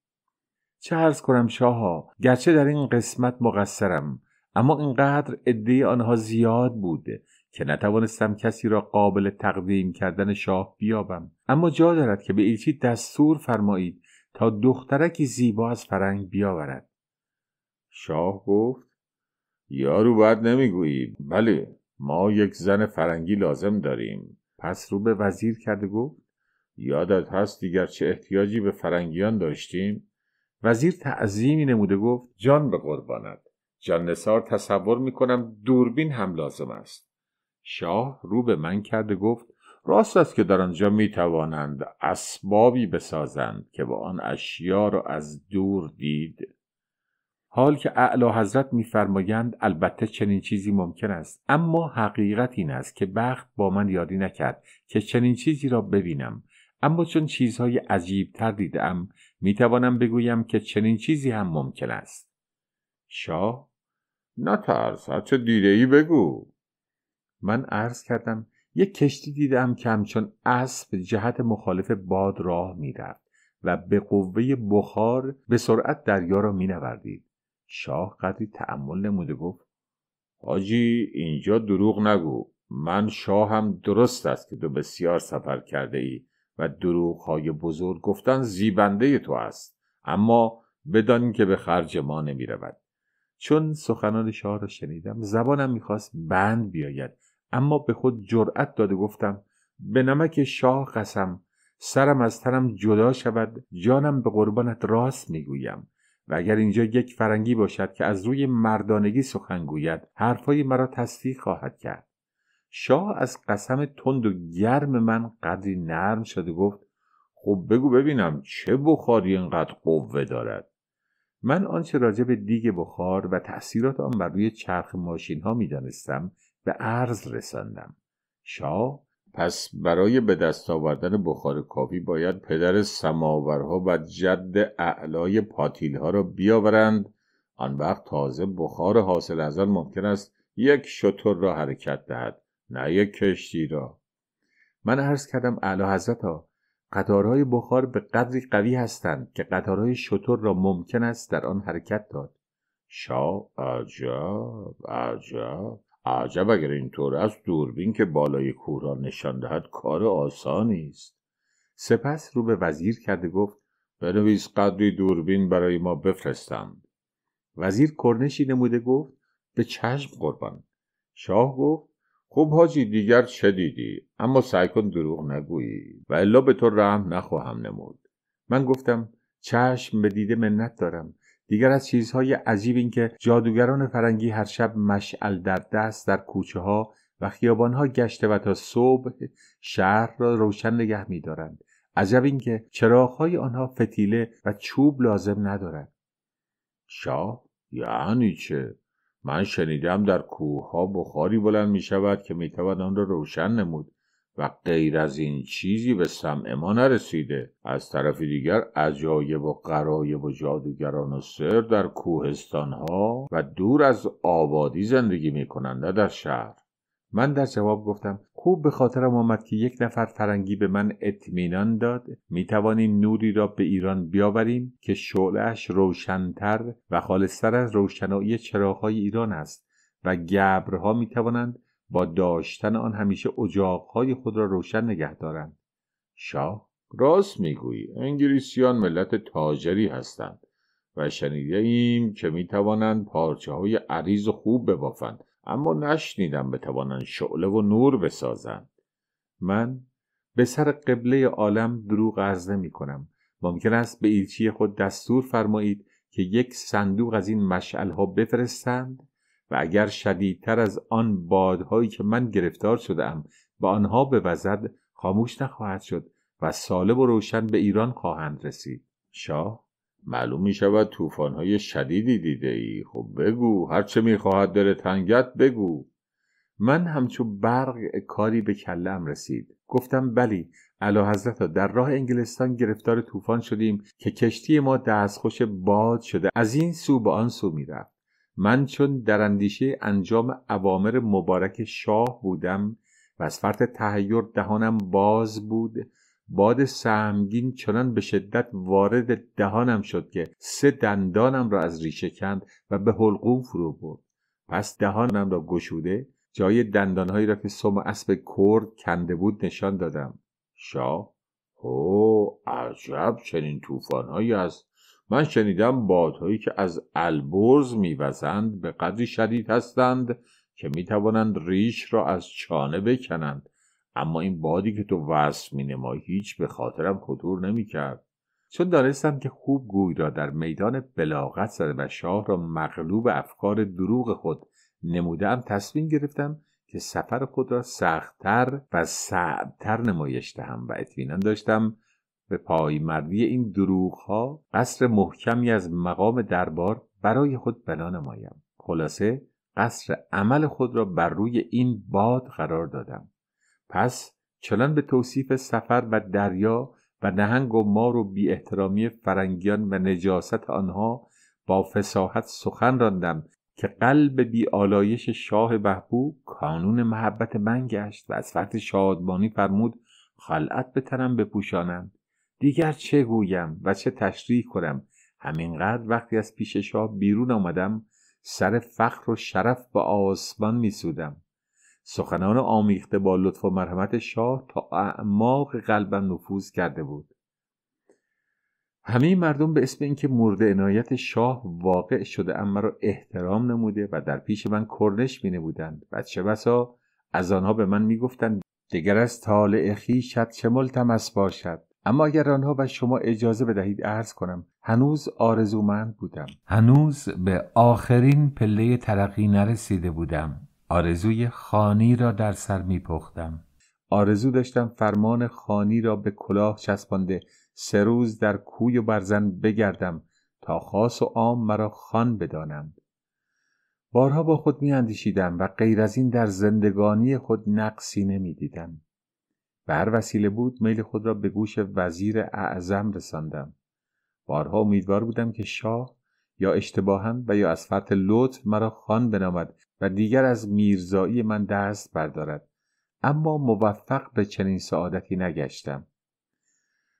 چه عرض کنم ها گرچه در این قسمت مقصرم اما اینقدر عده آنها زیاد بوده که نتوانستم کسی را قابل تقدیم کردن شاه بیابم اما جا دارد که به ایلچی دستور فرمایید تا دخترکی زیبا از فرنگ بیاورد شاه گفت یارو بد نمیگویی بله ما یک زن فرنگی لازم داریم پس رو به وزیر کرده گفت یادت هست دیگر چه احتیاجی به فرنگیان داشتیم وزیر تعظیمی نموده گفت جان به قربانت جان نسار تصور میکنم دوربین هم لازم است شاه رو به من کرده گفت راست است که در آنجا می توانند اسبابی بسازند که با آن اشیا را از دور دید حال که اعلی حضرت میفرمایند البته چنین چیزی ممکن است اما حقیقت این است که بخت با من یادی نکرد که چنین چیزی را ببینم اما چون چیزهای عجیب تر دیدم می توانم بگویم که چنین چیزی هم ممکن است شاه نترس چه دیده ای بگو من عرض کردم یک کشتی دیدم که همچون اسب جهت مخالف باد راه میرفت و به قوه بخار به سرعت دریا را مینوردید شاه قدری تأمل نموده گفت حاجی اینجا دروغ نگو من شاه هم درست است که تو بسیار سفر کرده ای و های بزرگ گفتن زیبنده تو است اما بدان که به خرج ما نمی رود چون سخنان شاه را شنیدم زبانم میخواست بند بیاید اما به خود جرأت داده گفتم به نمک شاه قسم سرم از تنم جدا شود جانم به قربانت راست میگویم و اگر اینجا یک فرنگی باشد که از روی مردانگی سخن گوید حرفهای مرا تصدیق خواهد کرد شاه از قسم تند و گرم من قدری نرم شد و گفت خب بگو ببینم چه بخاری اینقدر قوه دارد من آنچه راجع به دیگ بخار و تأثیرات آن بر روی چرخ ماشین ها می دانستم به عرض رساندم شاه پس برای به دست آوردن بخار کافی باید پدر سماورها و جد اعلای پاتیل ها را بیاورند آن وقت تازه بخار حاصل از آن ممکن است یک شطور را حرکت دهد نه یک کشتی را من عرض کردم اعلی حضرت ها قطارهای بخار به قدری قوی هستند که قطارهای شطور را ممکن است در آن حرکت داد شاه عجب عجب عجب اگر اینطور است دوربین که بالای کوه را نشان دهد کار آسانی است سپس رو به وزیر کرده گفت بنویس قدری دوربین برای ما بفرستند وزیر کرنشی نموده گفت به چشم قربان شاه گفت خب حاجی دیگر چه دیدی اما سعی کن دروغ نگویی و الا به تو رحم نخواهم نمود من گفتم چشم به دیده منت دارم دیگر از چیزهای عجیب این که جادوگران فرنگی هر شب مشعل در دست در کوچه ها و خیابان ها گشته و تا صبح شهر را روشن نگه میدارند عجب اینکه های آنها فتیله و چوب لازم ندارد شاه یعنی چه من شنیدم در کوه ها بخاری بلند می شود که می تواند آن را روشن نمود و غیر از این چیزی به سمع ما نرسیده از طرف دیگر عجایب و قرایب و جادوگران و سر در کوهستان ها و دور از آبادی زندگی می کنند در شهر من در جواب گفتم خوب به خاطرم آمد که یک نفر فرنگی به من اطمینان داد می توانیم نوری را به ایران بیاوریم که شعلهاش روشنتر و خالصتر از روشنایی چراغهای ایران است و گبرها می توانند با داشتن آن همیشه اجاقهای خود را روشن نگه دارند شاه راست میگویی انگلیسیان ملت تاجری هستند و شنیده ایم که می توانند پارچه های عریض خوب ببافند اما نشنیدم بتوانند شعله و نور بسازند من به سر قبله عالم دروغ عرض نمی کنم ممکن است به ایلچی خود دستور فرمایید که یک صندوق از این ها بفرستند و اگر شدیدتر از آن بادهایی که من گرفتار شدم به آنها بوزد خاموش نخواهد شد و سالب و روشن به ایران خواهند رسید شاه معلوم می شود طوفان های شدیدی دیده ای خب بگو چه می خواهد داره تنگت بگو من همچو برق کاری به کلم رسید گفتم بلی علا حضرت در راه انگلستان گرفتار طوفان شدیم که کشتی ما دستخوش باد شده از این سو به آن سو میرفت من چون در اندیشه انجام عوامر مبارک شاه بودم و از فرط تهیور دهانم باز بود باد سهمگین چنان به شدت وارد دهانم شد که سه دندانم را از ریشه کند و به حلقوم فرو برد پس دهانم را گشوده جای دندانهایی را که سم اسب کرد کنده بود نشان دادم شاه او عجب چنین طوفانهایی است من شنیدم بادهایی که از البرز میوزند به قدری شدید هستند که میتوانند ریش را از چانه بکنند اما این بادی که تو وصف مینمایی هیچ به خاطرم خطور کرد. چون دانستم که خوب گوی را در میدان بلاغت زده و شاه را مغلوب افکار دروغ خود نمودم تصمیم گرفتم که سفر خود را سختتر و سعبتر نمایش دهم و اطمینان داشتم به پایمردی این ها قصر محکمی از مقام دربار برای خود بنا نمایم خلاصه قصر عمل خود را بر روی این باد قرار دادم پس چنان به توصیف سفر و دریا و نهنگ و مار و بی احترامی فرنگیان و نجاست آنها با فساحت سخن راندم که قلب بی آلایش شاه بهبو کانون محبت من گشت و از فرد شادمانی فرمود خلعت به بپوشانم دیگر چه گویم و چه تشریح کنم همینقدر وقتی از پیش شاه بیرون آمدم سر فخر و شرف به آسمان میسودم سخنان آمیخته با لطف و مرحمت شاه تا اعماق قلبم نفوذ کرده بود همه مردم به اسم اینکه مورد عنایت شاه واقع شده اما مرا احترام نموده و در پیش من کرنش می بودند و چه بسا از آنها به من می دیگر از طالع خیشت چه ملتمس باشد اما اگر آنها و شما اجازه بدهید عرض کنم هنوز آرزومند بودم هنوز به آخرین پله ترقی نرسیده بودم آرزوی خانی را در سر می آرزو داشتم فرمان خانی را به کلاه چسبانده سه روز در کوی و برزن بگردم تا خاص و عام مرا خان بدانند بارها با خود می اندیشیدم و غیر از این در زندگانی خود نقصی نمی دیدم. به هر وسیله بود میل خود را به گوش وزیر اعظم رساندم. بارها امیدوار بودم که شاه یا اشتباهم و یا از فرط لطف مرا خان بنامد و دیگر از میرزایی من دست بردارد اما موفق به چنین سعادتی نگشتم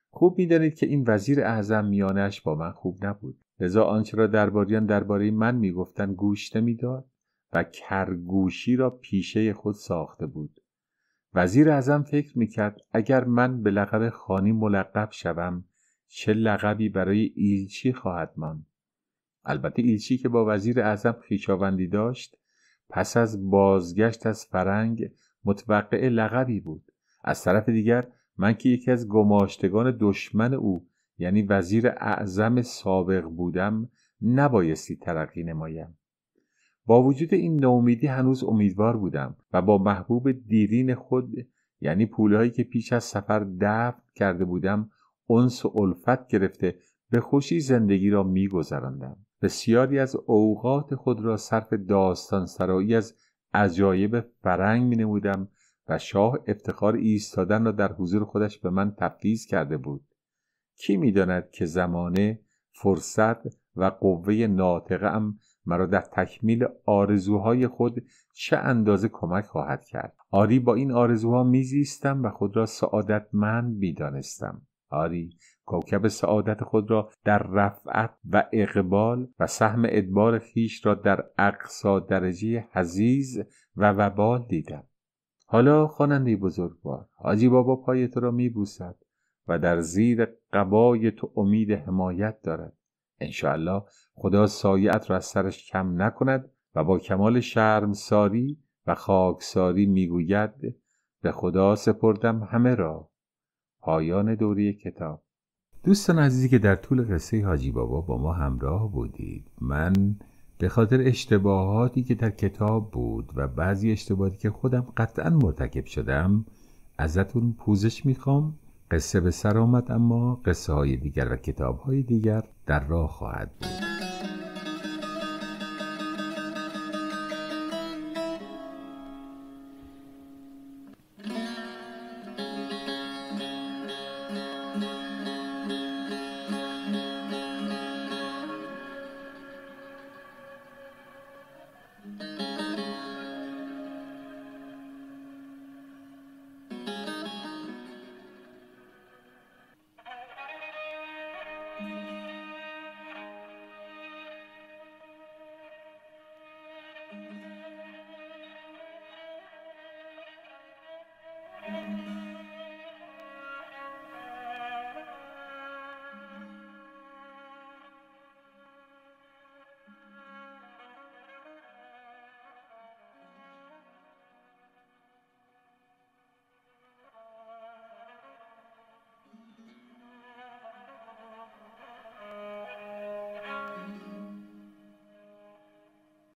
خوب میدانید که این وزیر اعظم میانش با من خوب نبود لذا آنچه را درباریان درباره من میگفتند گوش نمیداد و کرگوشی را پیشه خود ساخته بود وزیر اعظم فکر میکرد اگر من به لقب خانی ملقب شوم چه لقبی برای ایلچی خواهد ماند البته ایلچی که با وزیر اعظم خویشاوندی داشت پس از بازگشت از فرنگ متوقع لقبی بود از طرف دیگر من که یکی از گماشتگان دشمن او یعنی وزیر اعظم سابق بودم نبایستی ترقی نمایم با وجود این نومیدی هنوز امیدوار بودم و با محبوب دیرین خود یعنی پولهایی که پیش از سفر دفن کرده بودم انس و الفت گرفته به خوشی زندگی را میگذراندم بسیاری از اوقات خود را صرف داستان سرایی از عجایب فرنگ می نمودم و شاه افتخار ایستادن را در حضور خودش به من تفویض کرده بود کی میداند که زمانه فرصت و قوه ناطقه مرا در تکمیل آرزوهای خود چه اندازه کمک خواهد کرد آری با این آرزوها میزیستم و خود را سعادتمند میدانستم آری کوکب سعادت خود را در رفعت و اقبال و سهم ادبار خیش را در اقصا درجه حزیز و وبال دیدم حالا خواننده بزرگوار حاجی بابا پای تو را میبوسد و در زیر قبای تو امید حمایت دارد انشاالله خدا سایت را از سرش کم نکند و با کمال شرمساری و خاکساری میگوید به خدا سپردم همه را پایان دوری کتاب دوستان عزیزی که در طول قصه حاجی بابا با ما همراه بودید من به خاطر اشتباهاتی که در کتاب بود و بعضی اشتباهاتی که خودم قطعا مرتکب شدم ازتون پوزش میخوام قصه به سر آمد اما قصه های دیگر و کتاب های دیگر در راه خواهد بود